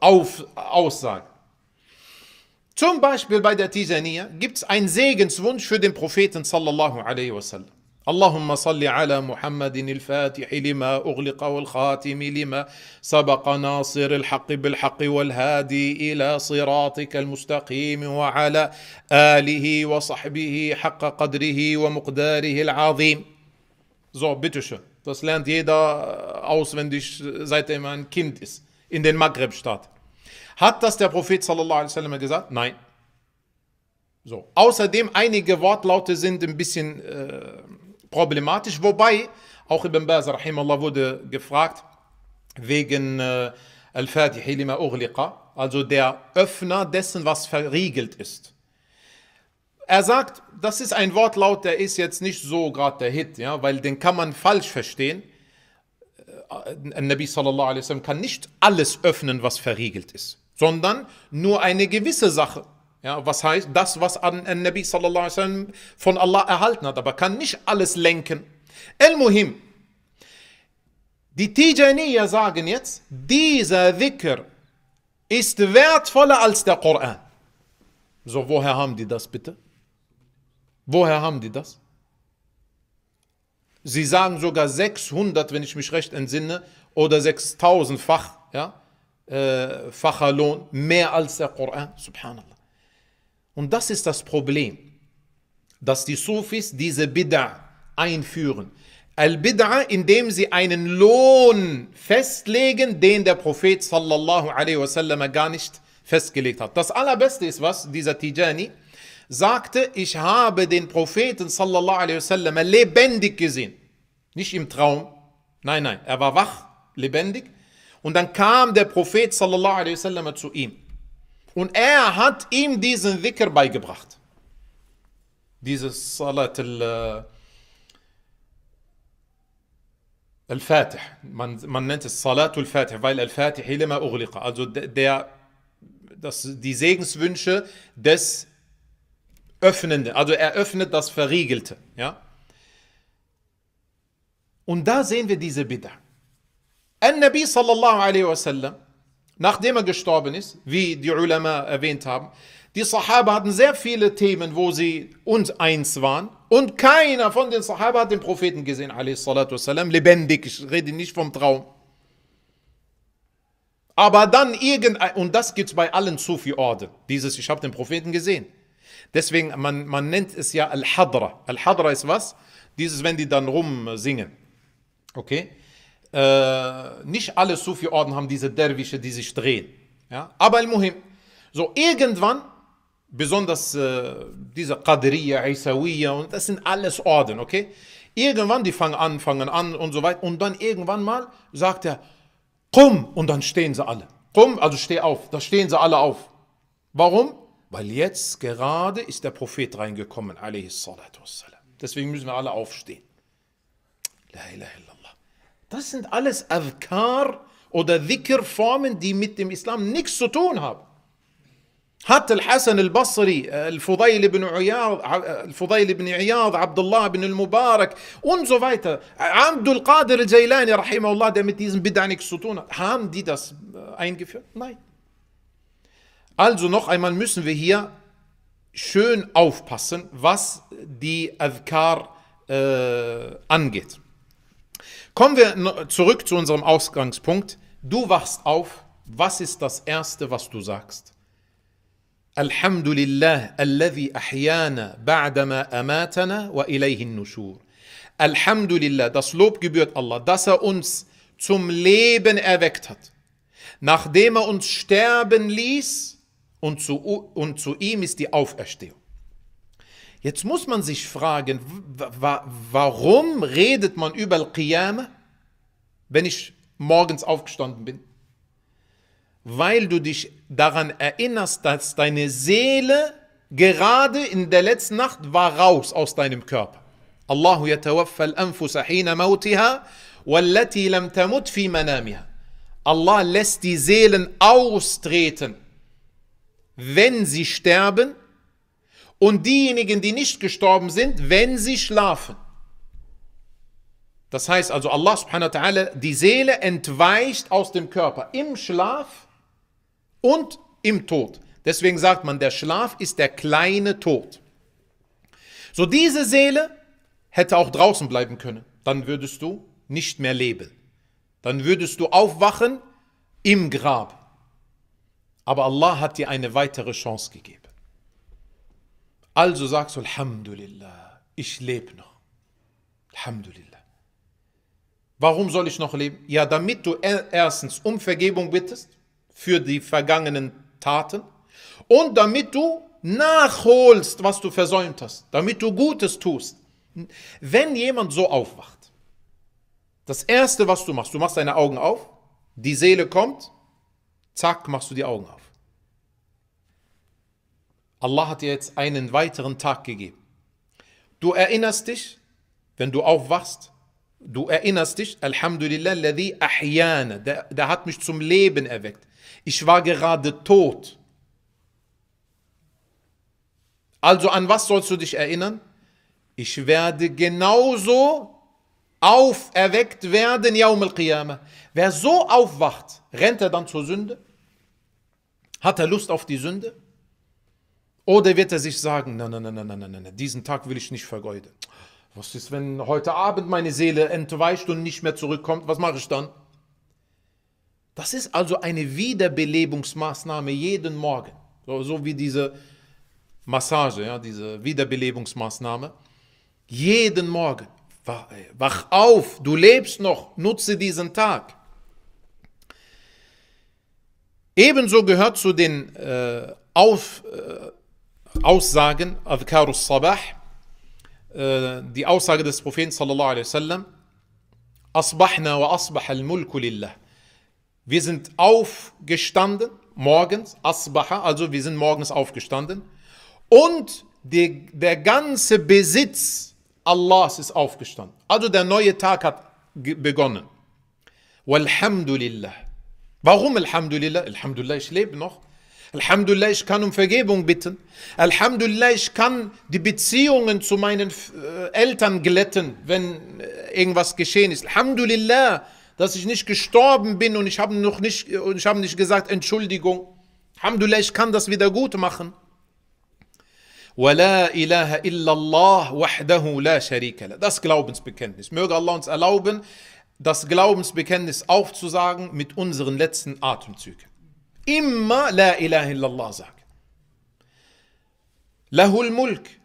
auf, aussagen. Zum Beispiel bei der Tisania gibt es einen Segenswunsch für den Propheten sallallahu alaihi wasallam. اللهم صل على محمد الفاتح لما اغلق والخاتم لما سبق ناصر الحق بالحق والهادي الى صراطك المستقيم وعلى اله وصحبه حق قدره ومقداره العظيم. So, bitteschön. Das lernt jeder äh, auswendig, äh, seitdem er ein Kind ist, in den Maghreb-Staat. Hat das der Prophet sallallahu alaihi wasallam gesagt? Nein. So. Außerdem einige Wortlaute sind ein bisschen äh, problematisch, wobei auch Ibn Baz rahimallah wurde gefragt wegen äh, Al-Fatihi lima ughliqa, also der Öffner dessen, was verriegelt ist er sagt, das ist ein Wortlaut, der ist jetzt nicht so gerade der Hit, ja, weil den kann man falsch verstehen. Ein äh, Nabi sallallahu alaihi wasallam kann nicht alles öffnen, was verriegelt ist, sondern nur eine gewisse Sache. Ja, was heißt das, was an ein Nabi sallallahu alaihi wasallam von Allah erhalten hat, aber kann nicht alles lenken. El Muhim. Die Tijaniya sagen jetzt, dieser Dhikr ist wertvoller als der Koran. So, woher haben die das bitte? Woher haben die das? Sie sagen sogar 600, wenn ich mich recht entsinne, oder 6000-fach, ja, äh, facher Lohn, mehr als der Koran, subhanallah. Und das ist das Problem, dass die Sufis diese Bid'a einführen. Al-Bid'a, indem sie einen Lohn festlegen, den der Prophet sallallahu alaihi wasallam gar nicht festgelegt hat. Das allerbeste ist was, dieser Tijani, sagte, ich habe den Propheten sallallahu alaihi wasallam lebendig gesehen. Nicht im Traum. Nein, nein, er war wach, lebendig. Und dann kam der Prophet sallallahu alaihi wasallam zu ihm. Und er hat ihm diesen Dhikr beigebracht. Dieses Salat äh, al- fatih man, man nennt es Salatul Fatih, weil Al-Fatih lima ughliqa, also der, das, die Segenswünsche des öffnende, also er öffnet das Verriegelte. Ja? Und da sehen wir diese Bid'ah. An-Nabi sallallahu alaihi wasallam, nachdem er gestorben ist, wie die Ulama erwähnt haben, die Sahaba hatten sehr viele Themen, wo sie uns eins waren. Und keiner von den Sahaba hat den Propheten gesehen, wasallam, lebendig. Ich rede nicht vom Traum. Aber dann irgendein, und das gibt es bei allen Sufi-Orden, dieses, ich habe den Propheten gesehen. Deswegen, man, man nennt es ja Al-Hadra. Al-Hadra ist was? Dieses, wenn die dann rumsingen. Okay? Äh, nicht alle Sufi-Orden haben diese Derwische, die sich drehen. Ja? Aber Al-Muhim. So, irgendwann, besonders äh, diese Qadriya, Isawiya, und das sind alles Orden, okay? Irgendwann, die fangen an, fangen an und so weiter. Und dann irgendwann mal sagt er, komm, und dann stehen sie alle. Komm, also steh auf. Da stehen sie alle auf. Warum? Weil jetzt gerade ist der Prophet reingekommen, Deswegen müssen wir alle aufstehen. La ilaha illallah. Das sind alles Avkar oder Dhikr-Formen, die mit dem Islam nichts zu tun haben. Hat al-Hasan حتى الحسن البصري الفضيل بن عياض الفضيل بن عياض عبد الله بن mubarak und so weiter Abdul Qadir al-Jailani, الله der mit diesem Bid'a nichts zu tun hat haben die das äh, eingeführt nein also noch einmal müssen wir hier schön aufpassen, was die Adkar äh, angeht. Kommen wir zurück zu unserem Ausgangspunkt. Du wachst auf. Was ist das Erste, was du sagst? Alhamdulillah, alladhi ahyana ba'dama amatana wa ilayhin nushur. Alhamdulillah, das Lob gebührt Allah, dass er uns zum Leben erweckt hat. Nachdem er uns sterben ließ, und zu, und zu ihm ist die Auferstehung. Jetzt muss man sich fragen, warum redet man über Al-Qiyamah, wenn ich morgens aufgestanden bin? Weil du dich daran erinnerst, dass deine Seele gerade in der letzten Nacht war raus aus deinem Körper. Allahu yatawaffa anfusa hina mautiha wallati lam tamut fi manamiha. Allah lässt die Seelen austreten wenn sie sterben und diejenigen, die nicht gestorben sind, wenn sie schlafen. Das heißt also, Allah subhanahu wa ta'ala, die Seele entweicht aus dem Körper im Schlaf und im Tod. Deswegen sagt man, der Schlaf ist der kleine Tod. So diese Seele hätte auch draußen bleiben können. Dann würdest du nicht mehr leben. Dann würdest du aufwachen im Grab. Aber Allah hat dir eine weitere Chance gegeben. Also sagst du Alhamdulillah, ich lebe noch. Alhamdulillah. Warum soll ich noch leben? Ja, damit du erstens um Vergebung bittest für die vergangenen Taten und damit du nachholst, was du versäumt hast, damit du Gutes tust. Wenn jemand so aufwacht, das Erste, was du machst, du machst deine Augen auf, die Seele kommt, zack, machst du die Augen auf. Allah hat dir jetzt einen weiteren Tag gegeben. Du erinnerst dich, wenn du aufwachst, du erinnerst dich, Alhamdulillah, ladhi ahyana, der, der hat mich zum Leben erweckt. Ich war gerade tot. Also an was sollst du dich erinnern? Ich werde genauso auferweckt werden, Yaum al-Qiyamah. Wer so aufwacht, rennt er dann zur Sünde? Hat er Lust auf die Sünde? Oder wird er sich sagen, nein, nein, nein, nein, nein, nein, diesen Tag will ich nicht vergeuden. Was ist, wenn heute Abend meine Seele entweicht und nicht mehr zurückkommt? Was mache ich dann? Das ist also eine Wiederbelebungsmaßnahme jeden Morgen. So, so wie diese Massage, ja, diese Wiederbelebungsmaßnahme. Jeden Morgen. Wach auf, du lebst noch, nutze diesen Tag. Ebenso gehört zu den äh, auf, äh, Aussagen, Adhkar sabah äh, die Aussage des Propheten sallallahu alaihi wasallam, Asbahna wa asbah al-mulku lillah. Wir sind aufgestanden, morgens, Asbaha, also wir sind morgens aufgestanden und die, der ganze Besitz Allahs ist aufgestanden. Also der neue Tag hat begonnen. Walhamdulillah. Warum Alhamdulillah? Alhamdulillah, ich lebe noch. Alhamdulillah, ich kann um Vergebung bitten. Alhamdulillah, ich kann die Beziehungen zu meinen äh, Eltern glätten, wenn äh, irgendwas geschehen ist. Alhamdulillah, dass ich nicht gestorben bin und ich habe noch nicht, äh, ich habe nicht gesagt Entschuldigung. Alhamdulillah, ich kann das wieder gut machen. وَلَا إِلَهَ إِلَّا اللَّهُ وَحْدَهُ لَا شَرِيكَ لَهُ Das Glaubensbekenntnis. Möge Allah uns erlauben, das Glaubensbekenntnis aufzusagen mit unseren letzten Atemzügen. إما لا إله إلا الله sagt. له الملك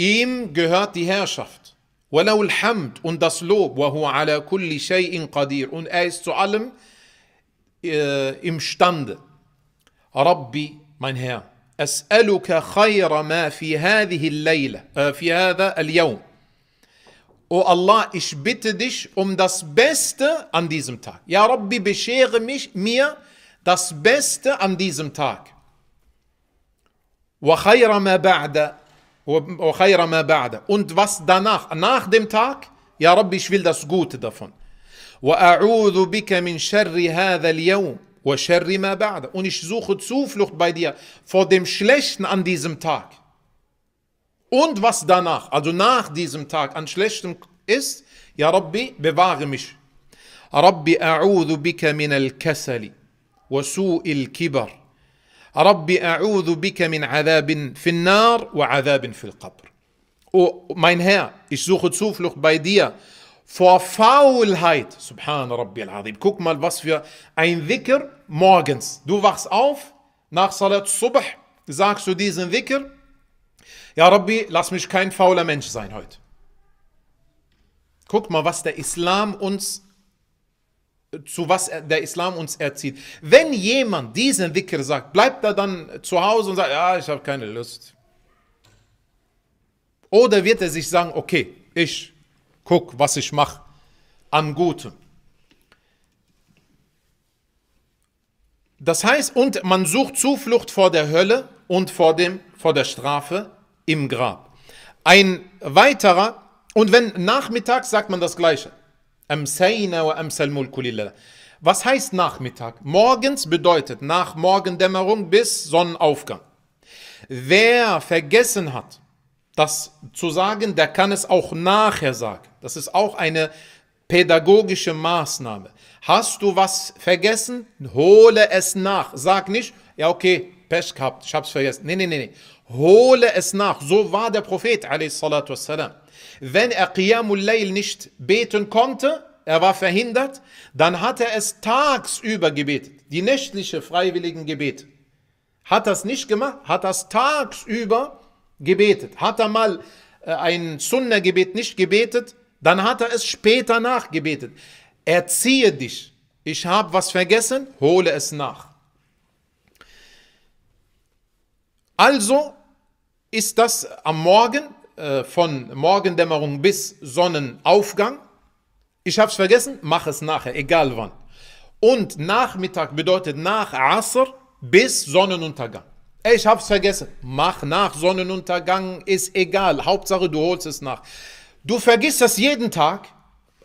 ihm gehört die Herrschaft. وله الحمد und das Lob, wahu ala kulli shay'in qadir. Und er ist zu allem äh, imstande. mein Herr, أسألك خير ما في هذه الليلة äh, في هذا اليوم. O Allah, ich bitte dich um das Beste an diesem Tag. Ja Rabbi, beschere mich mir das Beste an diesem Tag. Und was danach, nach dem Tag, ja Rabbi, ich will das Gute davon. und ich suche Zuflucht bei dir vor dem Schlechten an diesem Tag und was danach also nach diesem Tag an Schlechtem ist ja Rabbi bewahre mich Rabbi أعوذ بك من الكسل وسوء الكبر رب اعوذ بك من عذاب في النار وعذاب في القبر او mein هير ich suche Zuflucht bei dir vor Faulheit. سبحان ربي العظيم Guck mal, was für ein Wicker morgens. Du wachst auf, nach Salat Subh, sagst du diesen Wicker. يا ربي lass mich kein fauler Mensch sein heute. Guck mal, was der Islam uns zu was der Islam uns erzieht. Wenn jemand diesen Dhikr sagt, bleibt er dann zu Hause und sagt, ja, ich habe keine Lust. Oder wird er sich sagen, okay, ich guck, was ich mache an Gutem. Das heißt, und man sucht Zuflucht vor der Hölle und vor, dem, vor der Strafe im Grab. Ein weiterer, und wenn nachmittags sagt man das Gleiche. Amsayna wa amsal mulku Was heißt Nachmittag? Morgens bedeutet nach Morgendämmerung bis Sonnenaufgang. Wer vergessen hat, das zu sagen, der kann es auch nachher sagen. Das ist auch eine pädagogische Maßnahme. Hast du was vergessen? Hole es nach. Sag nicht, ja okay, Pech gehabt, ich hab's vergessen. Nee, nee, nee, nee. Hole es nach. So war der Prophet, a.s. Wenn er Qiyamul Layl nicht beten konnte, er war verhindert, dann hat er es tagsüber gebetet, die nächtliche freiwilligen Gebete. Hat das nicht gemacht, hat das tagsüber gebetet. Hat er mal äh, ein Sunna-Gebet nicht gebetet, dann hat er es später nachgebetet. Erziehe dich. Ich habe was vergessen, hole es nach. Also ist das am Morgen äh, von Morgendämmerung bis Sonnenaufgang. Ich habe es vergessen, mach es nachher, egal wann. Und Nachmittag bedeutet nach Asr bis Sonnenuntergang. Ich habe es vergessen, mach nach Sonnenuntergang, ist egal, Hauptsache du holst es nach. Du vergisst das jeden Tag,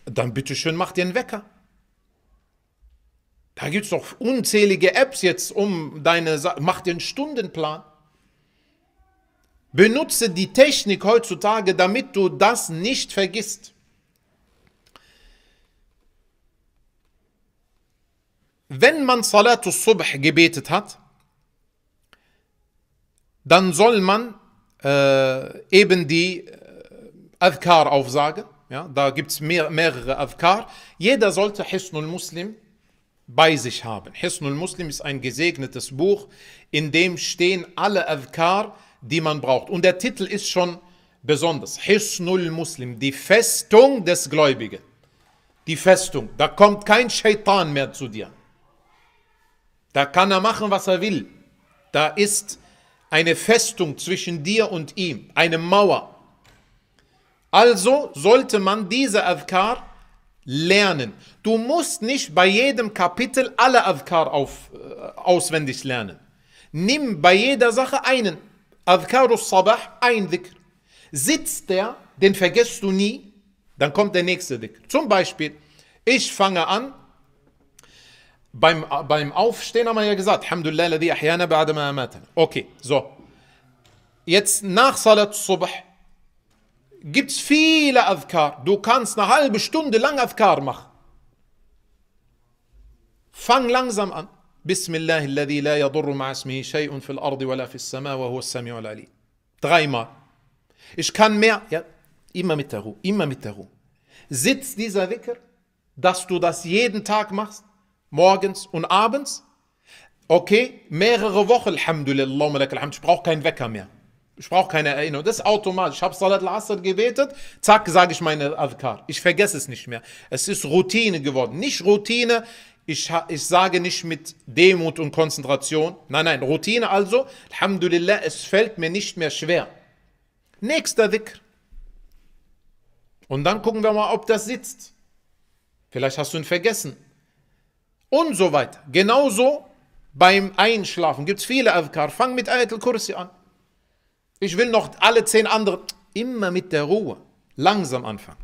dann bitteschön mach dir einen Wecker. Da gibt es doch unzählige Apps jetzt um deine, Sa mach dir einen Stundenplan. Benutze die Technik heutzutage, damit du das nicht vergisst. Wenn man Salatul Subh gebetet hat, dann soll man äh, eben die äh, Adhkar aufsagen. Ja, da gibt es mehr, mehrere Adhkar. Jeder sollte Hisnul Muslim bei sich haben. Hisnul Muslim ist ein gesegnetes Buch, in dem stehen alle Adhkar, die man braucht. Und der Titel ist schon besonders. Hisnul Muslim, die Festung des Gläubigen. Die Festung. Da kommt kein Shaitan mehr zu dir. Da kann er machen, was er will. Da ist eine Festung zwischen dir und ihm, eine Mauer. Also sollte man diese Avkar lernen. Du musst nicht bei jedem Kapitel alle Avkar auf, äh, auswendig lernen. Nimm bei jeder Sache einen. Adhkar sabah ein Dhikr. Sitzt der, den vergisst du nie, dann kommt der nächste Dhikr. Zum Beispiel, ich fange an, beim, beim Aufstehen haben wir ja gesagt, Alhamdulillah, ladhi ahyana ba'dama Okay, so. Jetzt nach Salat Subah gibt es viele Adhkar. Du kannst eine halbe Stunde lang Adhkar machen. Fang langsam an. بسم الله الذي لا يضر مع اسمه شيء في الأرض ولا في السماء وهو السميع العليم. Dreimal. Ich kann mehr, ja, immer mit der Ruhe, immer mit der Ruhe. Sitzt dieser Wicker, dass du das jeden Tag machst, morgens und abends? Okay, mehrere Wochen, Alhamdulillah, Alhamd, ich brauche keinen Wecker mehr. Ich brauche keine Erinnerung. Das ist automatisch. Ich habe Salat al-Asr gebetet, zack, sage ich meine Adhkar. Ich vergesse es nicht mehr. Es ist Routine geworden. Nicht Routine, ich, ich sage nicht mit Demut und Konzentration. Nein, nein, Routine also. Alhamdulillah, es fällt mir nicht mehr schwer. Nächster Dhikr. Und dann gucken wir mal, ob das sitzt. Vielleicht hast du ihn vergessen. Und so weiter. Genauso beim Einschlafen gibt es viele Avkar. Fang mit Ayatul kursi an. Ich will noch alle zehn anderen. Immer mit der Ruhe. Langsam anfangen.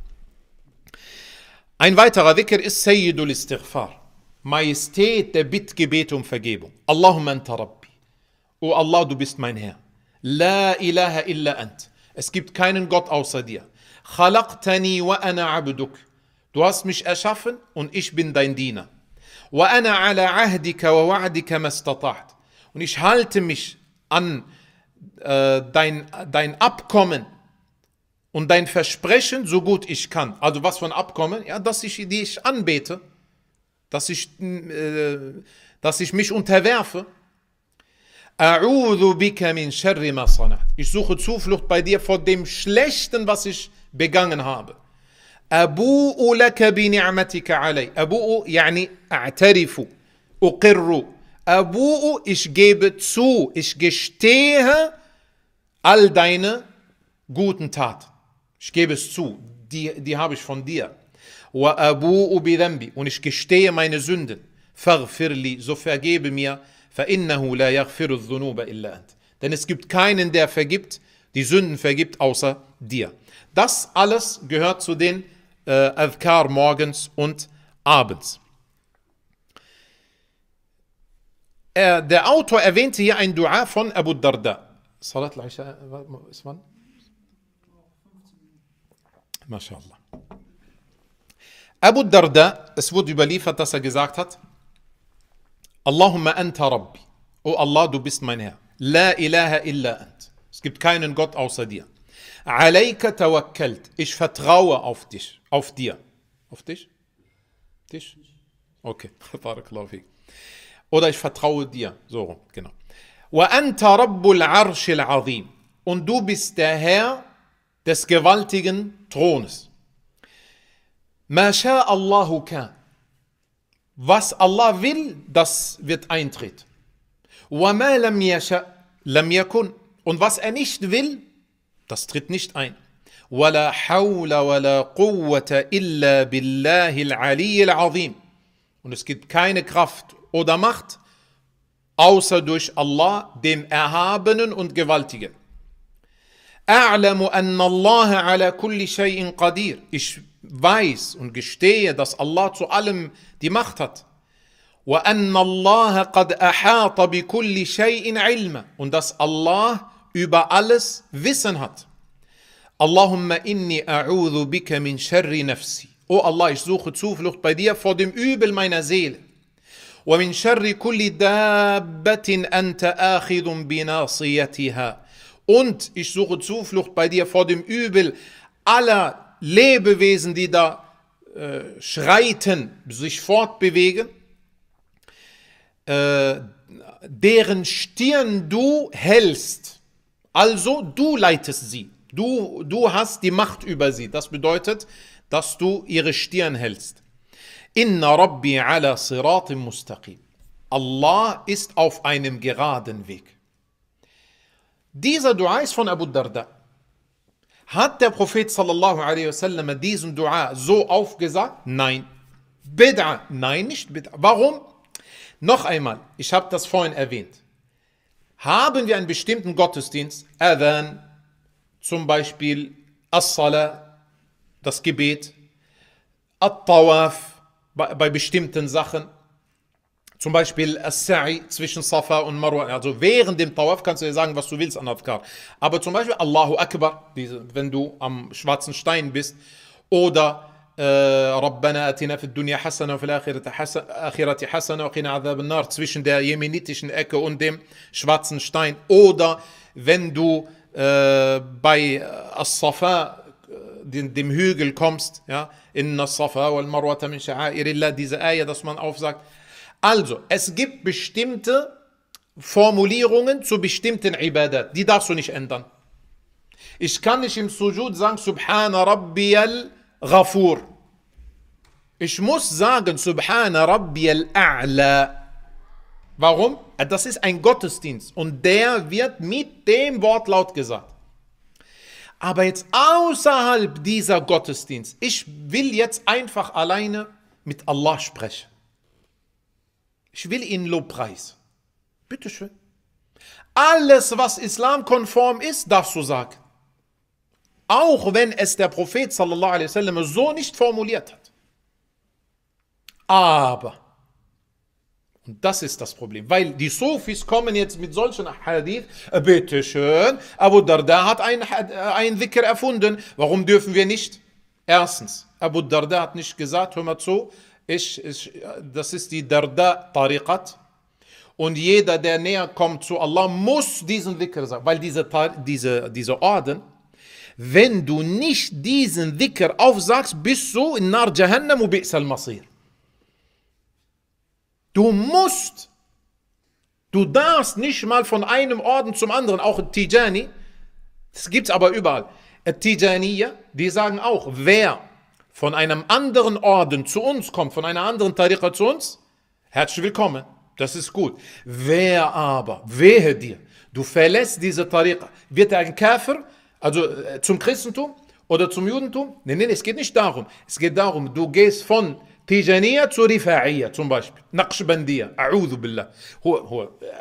Ein weiterer Dhikr ist Sayyidul Istighfar. Majestät, der Bittgebete um Vergebung. Allahumma anta Rabbi. O Allah, du bist mein Herr. La ilaha illa ant. Es gibt keinen Gott außer dir. Khalaqtani wa ana abduk. Du hast mich erschaffen und ich bin dein Diener. Wa ana ala ahdika wa wa'dika mastata'at. Und ich halte mich an äh, dein, dein Abkommen und dein Versprechen so gut ich kann. Also was für ein Abkommen? Ja, dass ich dich anbete dass ich, äh, dass ich mich unterwerfe. Ich suche Zuflucht bei dir vor dem Schlechten, was ich begangen habe. أبوء لك بنعمتك علي أبوء يعني أعترف أقر أبوء ich gebe zu ich gestehe all deine guten Taten ich gebe es zu die, die habe ich von dir und ich gestehe meine Sünden. فَغْفِرْلِ So vergebe mir. Denn es gibt keinen, der vergibt, die Sünden vergibt, außer dir. Das alles gehört zu den äh, Adhkar morgens und abends. Äh, der Autor erwähnte hier ein Dua von Abu Darda. Salat al-Isha ist wann? MashaAllah. أبو الدرداء es wurde überliefert, dass er gesagt hat, Allahumma anta Rabbi, O oh Allah, du bist mein Herr. La ilaha illa ant. Es gibt keinen Gott außer dir. Alaika tawakkalt, ich vertraue auf dich, auf dir. Auf dich? Dich? Okay, barakallahu fik. Oder ich vertraue dir, so genau. Wa anta rabbul arshil azim. Und du bist der Herr des gewaltigen Thrones. ما شاء الله كان Was Allah will, das wird eintritt. وما لم يشاء لم يكن. Und was er nicht will, das tritt nicht ein. ولا حول ولا قوة إلا بالله العلي العظيم. Und es gibt keine Kraft oder Macht, außer durch Allah, dem Erhabenen und Gewaltigen. أعلم أن الله على كل شيء قدير. Ich weiß und gestehe, dass Allah zu allem die Macht hat. وأن الله قد أحاط بكل شيء علما und dass Allah über alles Wissen hat. اللهم إني أعوذ بك من شر نفسي. O Allah, ich suche Zuflucht bei dir vor dem Übel meiner Seele. ومن شر كل دابة أنت آخذ بناصيتها. Und ich suche Zuflucht bei dir vor dem Übel aller Lebewesen, die da äh, schreiten, sich fortbewegen, äh, deren Stirn du hältst. Also du leitest sie. Du, du hast die Macht über sie. Das bedeutet, dass du ihre Stirn hältst. Inna Rabbi ala siratim mustaqim. Allah ist auf einem geraden Weg. Dieser Dua ist von Abu Darda. Hat der Prophet sallallahu alaihi wasallam diesen Dua so aufgesagt? Nein. Bid'a? Nein, nicht Bid'a. Warum? Noch einmal, ich habe das vorhin erwähnt. Haben wir einen bestimmten Gottesdienst, Adhan, zum Beispiel As-Salah, das Gebet, At-Tawaf, bei, bei bestimmten Sachen, zum Beispiel As-Sa'i zwischen Safa und Marwa. Also während dem Tawaf kannst du dir sagen, was du willst an Afkar. Aber zum Beispiel Allahu Akbar, diese, wenn du am schwarzen Stein bist. Oder äh, Rabbana atina fid dunya hasana fil akhirati hasana wa qina adhab nar zwischen der jemenitischen Ecke und dem schwarzen Stein. Oder wenn du äh, bei äh, As-Safa äh, dem Hügel kommst, ja, Inna Safa wal Marwa min sha'airillah, diese Eier, dass man aufsagt, also, es gibt bestimmte Formulierungen zu bestimmten Ibadat, die darfst du nicht ändern. Ich kann nicht im Sujud sagen, Subhana Rabbi al-Ghafur. Ich muss sagen, Subhana Rabbi al-A'la. Warum? Das ist ein Gottesdienst und der wird mit dem Wortlaut gesagt. Aber jetzt außerhalb dieser Gottesdienst, ich will jetzt einfach alleine mit Allah sprechen. Ich will Ihnen Lobpreis. Bitteschön. Alles, was islamkonform ist, darfst du sagen. Auch wenn es der Prophet sallallahu alaihi wasallam so nicht formuliert hat. Aber, und das ist das Problem, weil die Sufis kommen jetzt mit solchen Hadith, äh, bitteschön, Abu Darda hat einen äh, Wicker erfunden, warum dürfen wir nicht? Erstens, Abu Darda hat nicht gesagt, hör mal zu, ich, ich, das ist die Darda-Tariqat. Und jeder, der näher kommt zu Allah, muss diesen Dhikr sagen. Weil diese, diese, diese Orden, wenn du nicht diesen Dhikr aufsagst, bist du in Nar Jahannam und bi'sal Masir. Du musst, du darfst nicht mal von einem Orden zum anderen, auch Tijani, das gibt es aber überall. Tijaniya, die sagen auch, wer von einem anderen Orden zu uns kommt, von einer anderen Tariqa zu uns, herzlich willkommen. Das ist gut. Wer aber, wehe dir, du verlässt diese Tariqa, wird er ein Käfer, also äh, zum Christentum oder zum Judentum? Nein, nein, es geht nicht darum. Es geht darum, du gehst von Tijaniya zu Rifa'iya zum Beispiel. Naqshbandiya, a'udhu billah.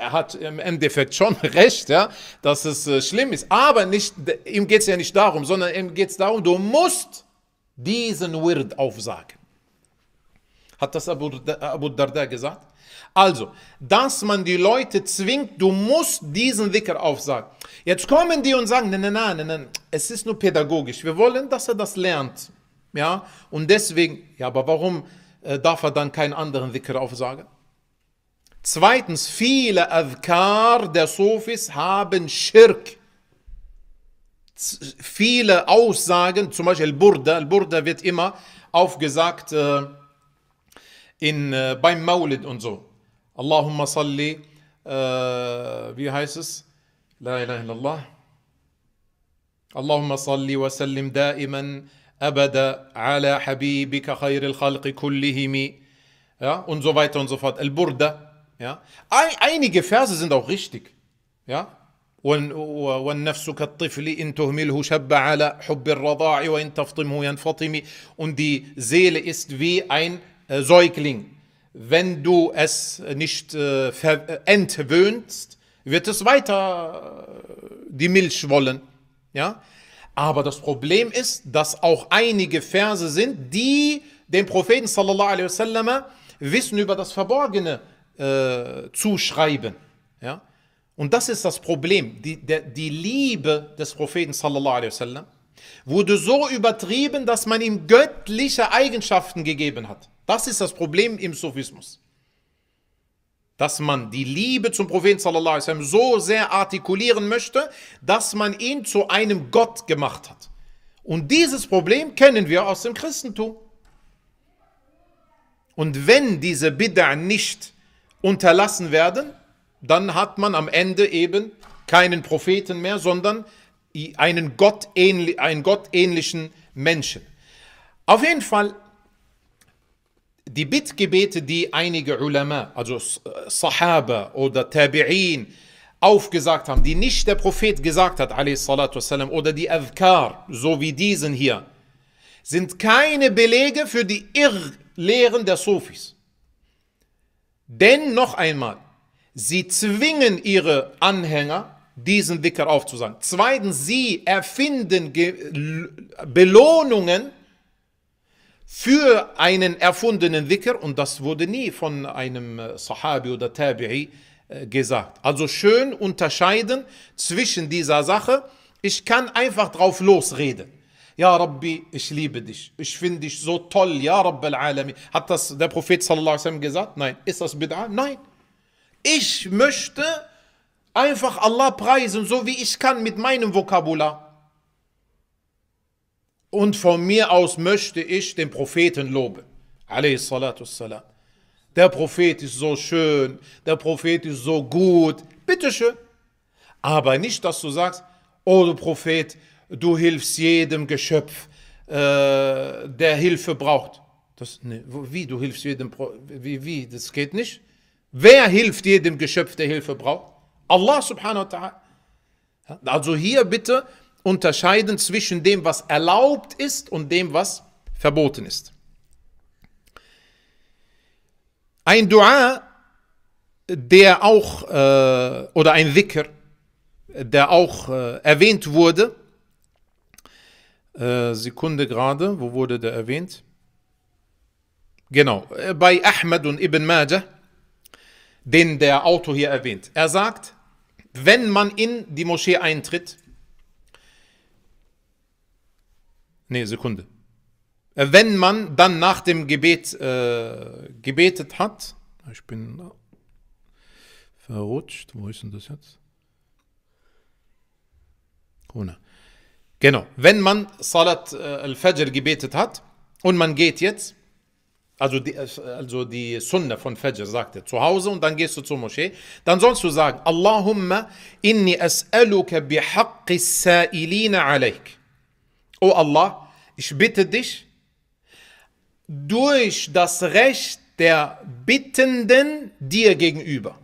Er hat im Endeffekt schon *laughs* recht, ja, dass es äh, schlimm ist. Aber nicht, ihm geht es ja nicht darum, sondern ihm geht es darum, du musst diesen Wird aufsagen. Hat das Abu, Abu Darda gesagt? Also, dass man die Leute zwingt, du musst diesen Dhikr aufsagen. Jetzt kommen die und sagen, nein, nein, nein, nein, es ist nur pädagogisch. Wir wollen, dass er das lernt. Ja, und deswegen, ja, aber warum äh, darf er dann keinen anderen Dhikr aufsagen? Zweitens, viele Adhkar der Sufis haben Schirk viele Aussagen, zum Beispiel Burda, Burda wird immer aufgesagt äh, in, äh, beim Maulid und so. Allahumma salli, äh, wie heißt es? La ilaha illallah. Allahumma salli wa sallim da'iman abada ala habibika khayril khalqi kullihimi. Ja, und so weiter und so fort. Al-Burda. Ja. Einige Verse sind auch richtig. Ja, والنفس كالطفل in تهمله شب على حب الرضاع وإن تفطمه ينفطم und die Seele ist wie ein äh, Säugling wenn du es nicht äh, entwöhnst wird es weiter äh, die Milch wollen ja aber das Problem ist dass auch einige Verse sind die dem Propheten sallallahu alaihi wasallam Wissen über das Verborgene äh, zuschreiben und das ist das Problem. Die, der, die Liebe des Propheten sallallahu alaihi wasallam wurde so übertrieben, dass man ihm göttliche Eigenschaften gegeben hat. Das ist das Problem im Sufismus. Dass man die Liebe zum Propheten sallallahu alaihi wasallam so sehr artikulieren möchte, dass man ihn zu einem Gott gemacht hat. Und dieses Problem kennen wir aus dem Christentum. Und wenn diese Bid'a nicht unterlassen werden, dann hat man am Ende eben keinen Propheten mehr, sondern einen, gottähnli einen gottähnlichen Menschen. Auf jeden Fall die Bittgebete, die einige Ulama, also äh, Sahaba oder Tabi'in aufgesagt haben, die nicht der Prophet gesagt hat, والسلام, oder die Avkar, so wie diesen hier, sind keine Belege für die Irrlehren der Sufis. Denn noch einmal, Sie zwingen ihre Anhänger, diesen Dicker aufzusagen. Zweitens, sie erfinden Ge Belohnungen für einen erfundenen Dicker und das wurde nie von einem äh, Sahabi oder Tabi'i äh, gesagt. Also schön unterscheiden zwischen dieser Sache, ich kann einfach drauf losreden. Ja Rabbi, ich liebe dich. Ich finde dich so toll. Ja Rabb al-Alamin. Hat das der Prophet sallallahu alaihi wasallam gesagt? Nein. Ist das Bid'a? Nein. Ich möchte einfach Allah preisen, so wie ich kann mit meinem Vokabular. Und von mir aus möchte ich den Propheten loben. Der Prophet ist so schön, der Prophet ist so gut. Bitteschön. Aber nicht, dass du sagst, oh du Prophet, du hilfst jedem Geschöpf, äh, der Hilfe braucht. Das, ne, wie, du hilfst jedem, wie, wie, das geht nicht. Wer hilft jedem Geschöpf, der Hilfe braucht? Allah subhanahu wa ta'ala. Also hier bitte unterscheiden zwischen dem, was erlaubt ist und dem, was verboten ist. Ein Dua, der auch, äh, oder ein Dhikr, der auch äh, erwähnt wurde, äh, Sekunde gerade, wo wurde der erwähnt? Genau, äh, bei Ahmed und Ibn Majah, den der Autor hier erwähnt. Er sagt, wenn man in die Moschee eintritt, nee, Sekunde, wenn man dann nach dem Gebet äh, gebetet hat, ich bin verrutscht, wo ist denn das jetzt? Ohne. Genau, wenn man Salat äh, al-Fajr gebetet hat und man geht jetzt, also die, also die Sunna von Fajr sagte, zu Hause und dann gehst du zur Moschee, dann sollst du sagen, Allahumma inni as'aluka bihaqqi sa'ilina alaik. O Allah, ich bitte dich, durch das Recht der Bittenden dir gegenüber.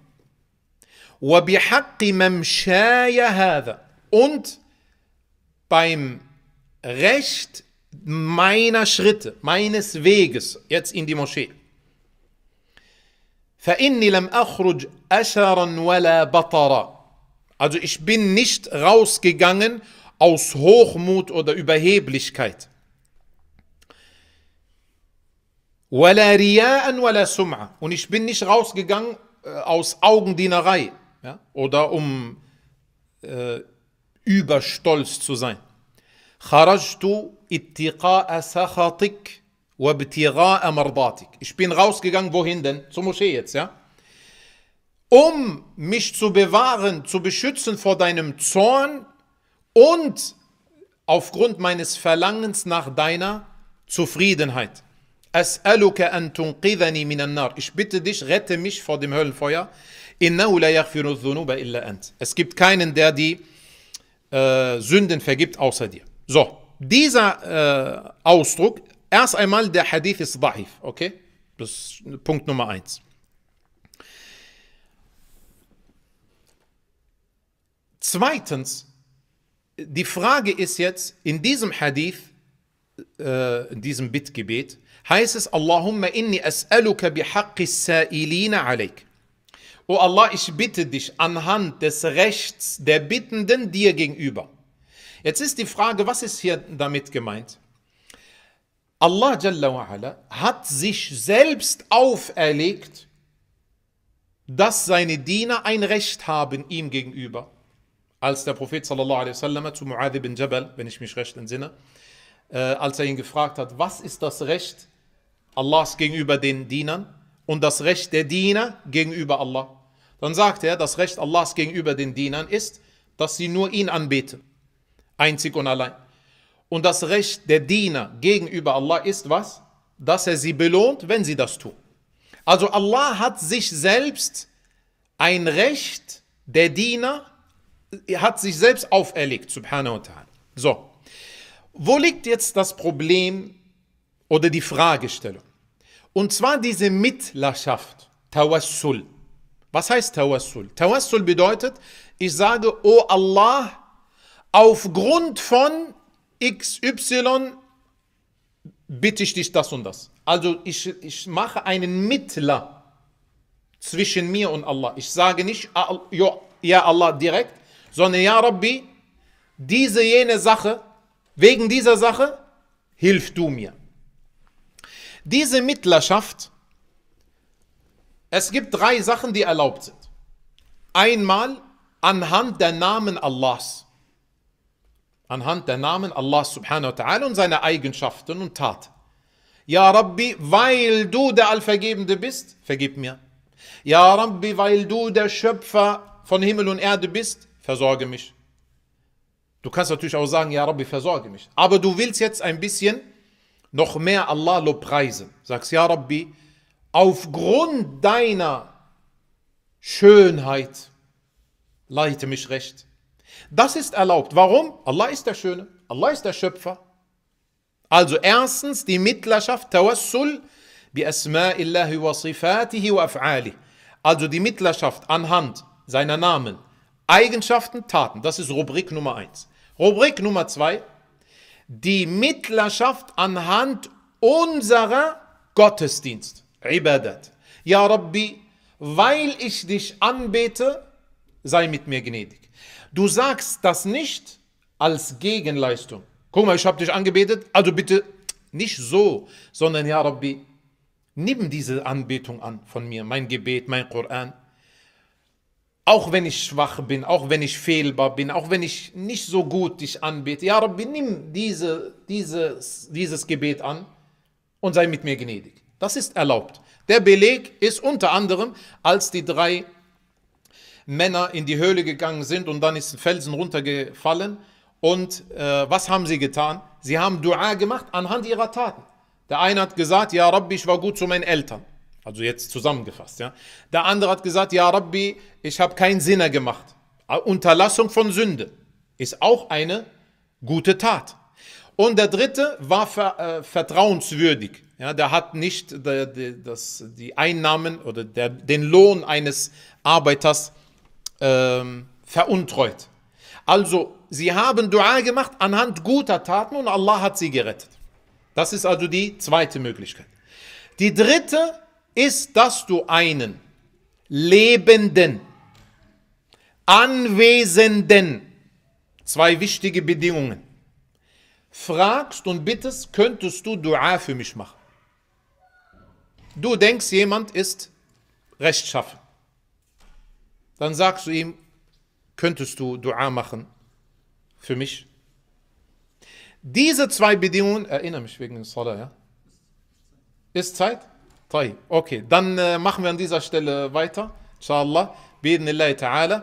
Wa وَبِحَقِّ مَمْشَايَ هَذَا Und beim Recht meiner Schritte, meines Weges jetzt in die Moschee. فإني لم أخرج أشرا ولا بطرا. Also ich bin nicht rausgegangen aus Hochmut oder Überheblichkeit. ولا رياء ولا سمعة. Und ich bin nicht rausgegangen äh, aus Augendienerei ja? oder um äh, überstolz zu sein. Kharajtu ittiqa'a sakhatik wa ibtigha'a Ich bin rausgegangen, wohin denn? Zur Moschee jetzt, ja? Um mich zu bewahren, zu beschützen vor deinem Zorn und aufgrund meines Verlangens nach deiner Zufriedenheit. As'aluka an tunqidhani minan nar. Ich bitte dich, rette mich vor dem Höllenfeuer. Innahu la yaghfiru dhunuba illa ant. Es gibt keinen, der die äh, Sünden vergibt außer dir. So, dieser äh, Ausdruck, erst einmal der Hadith ist da'if, okay? Das ist Punkt Nummer eins. Zweitens, die Frage ist jetzt, in diesem Hadith, äh, in diesem Bittgebet, heißt es, Allahumma inni as'aluka bihaqqi sa'ilina alaik. O Allah, ich bitte dich anhand des Rechts der Bittenden dir gegenüber. Jetzt ist die Frage, was ist hier damit gemeint? Allah Jalla wa'ala hat sich selbst auferlegt, dass seine Diener ein Recht haben ihm gegenüber. Als der Prophet sallallahu alaihi wasallam zu Mu'adh ibn Jabal, wenn ich mich recht entsinne, äh, als er ihn gefragt hat, was ist das Recht Allahs gegenüber den Dienern und das Recht der Diener gegenüber Allah? Dann sagt er, das Recht Allahs gegenüber den Dienern ist, dass sie nur ihn anbeten einzig und allein. Und das Recht der Diener gegenüber Allah ist was? Dass er sie belohnt, wenn sie das tun. Also Allah hat sich selbst ein Recht der Diener, hat sich selbst auferlegt, subhanahu wa ta'ala. So, wo liegt jetzt das Problem oder die Fragestellung? Und zwar diese Mittlerschaft, Tawassul. Was heißt Tawassul? Tawassul bedeutet, ich sage, O oh Allah, aufgrund von XY bitte ich dich das und das. Also ich, ich mache einen Mittler zwischen mir und Allah. Ich sage nicht, ah, ja Allah direkt, sondern ja Rabbi, diese jene Sache, wegen dieser Sache, hilf du mir. Diese Mittlerschaft, es gibt drei Sachen, die erlaubt sind. Einmal anhand der Namen Allahs anhand der Namen Allah subhanahu wa ta'ala und seiner Eigenschaften und Tat. Ja Rabbi, weil du der Allvergebende bist, vergib mir. Ja Rabbi, weil du der Schöpfer von Himmel und Erde bist, versorge mich. Du kannst natürlich auch sagen, ja Rabbi, versorge mich. Aber du willst jetzt ein bisschen noch mehr Allah lobpreisen. Sagst, ja Rabbi, aufgrund deiner Schönheit leite mich recht. Das ist erlaubt. Warum? Allah ist der Schöne, Allah ist der Schöpfer. Also erstens die Mittlerschaft, Tawassul, bi bi'asma'illahi wa sifatihi wa af'ali. Also die Mittlerschaft anhand seiner Namen, Eigenschaften, Taten. Das ist Rubrik Nummer 1. Rubrik Nummer 2, die Mittlerschaft anhand unserer Gottesdienst, Ibadat. Ja Rabbi, weil ich dich anbete, sei mit mir gnädig. Du sagst das nicht als Gegenleistung. Guck mal, ich habe dich angebetet, also bitte nicht so, sondern ja Rabbi, nimm diese Anbetung an von mir, mein Gebet, mein Koran. Auch wenn ich schwach bin, auch wenn ich fehlbar bin, auch wenn ich nicht so gut dich anbete, ja Rabbi, nimm diese, dieses, dieses Gebet an und sei mit mir gnädig. Das ist erlaubt. Der Beleg ist unter anderem als die drei Männer in die Höhle gegangen sind und dann ist ein Felsen runtergefallen. Und äh, was haben sie getan? Sie haben Dua gemacht anhand ihrer Taten. Der eine hat gesagt, ja Rabbi, ich war gut zu meinen Eltern. Also jetzt zusammengefasst. Ja. Der andere hat gesagt, ja Rabbi, ich habe keinen Sinner gemacht. Unterlassung von Sünde ist auch eine gute Tat. Und der dritte war ver, äh, vertrauenswürdig. Ja, der hat nicht der, der, das, die Einnahmen oder der, den Lohn eines Arbeiters ähm, veruntreut. Also sie haben Dua gemacht anhand guter Taten und Allah hat sie gerettet. Das ist also die zweite Möglichkeit. Die dritte ist, dass du einen lebenden, anwesenden, zwei wichtige Bedingungen, fragst und bittest, könntest du Dua für mich machen? Du denkst, jemand ist rechtschaffen dann sagst du ihm, könntest du Dua machen für mich? Diese zwei Bedingungen, erinnere mich wegen Salah, ja? Ist Zeit? Okay, dann äh, machen wir an dieser Stelle weiter. Inshallah. Bidnillahi ta'ala.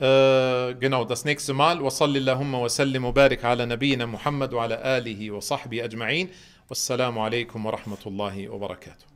Äh, genau, das nächste Mal. Wa وصلي اللهم وسلم وبارك Muhammad wa ala alihi wa وصحبه أجمعين. Wassalamu alaikum wa rahmatullahi wa barakatuh.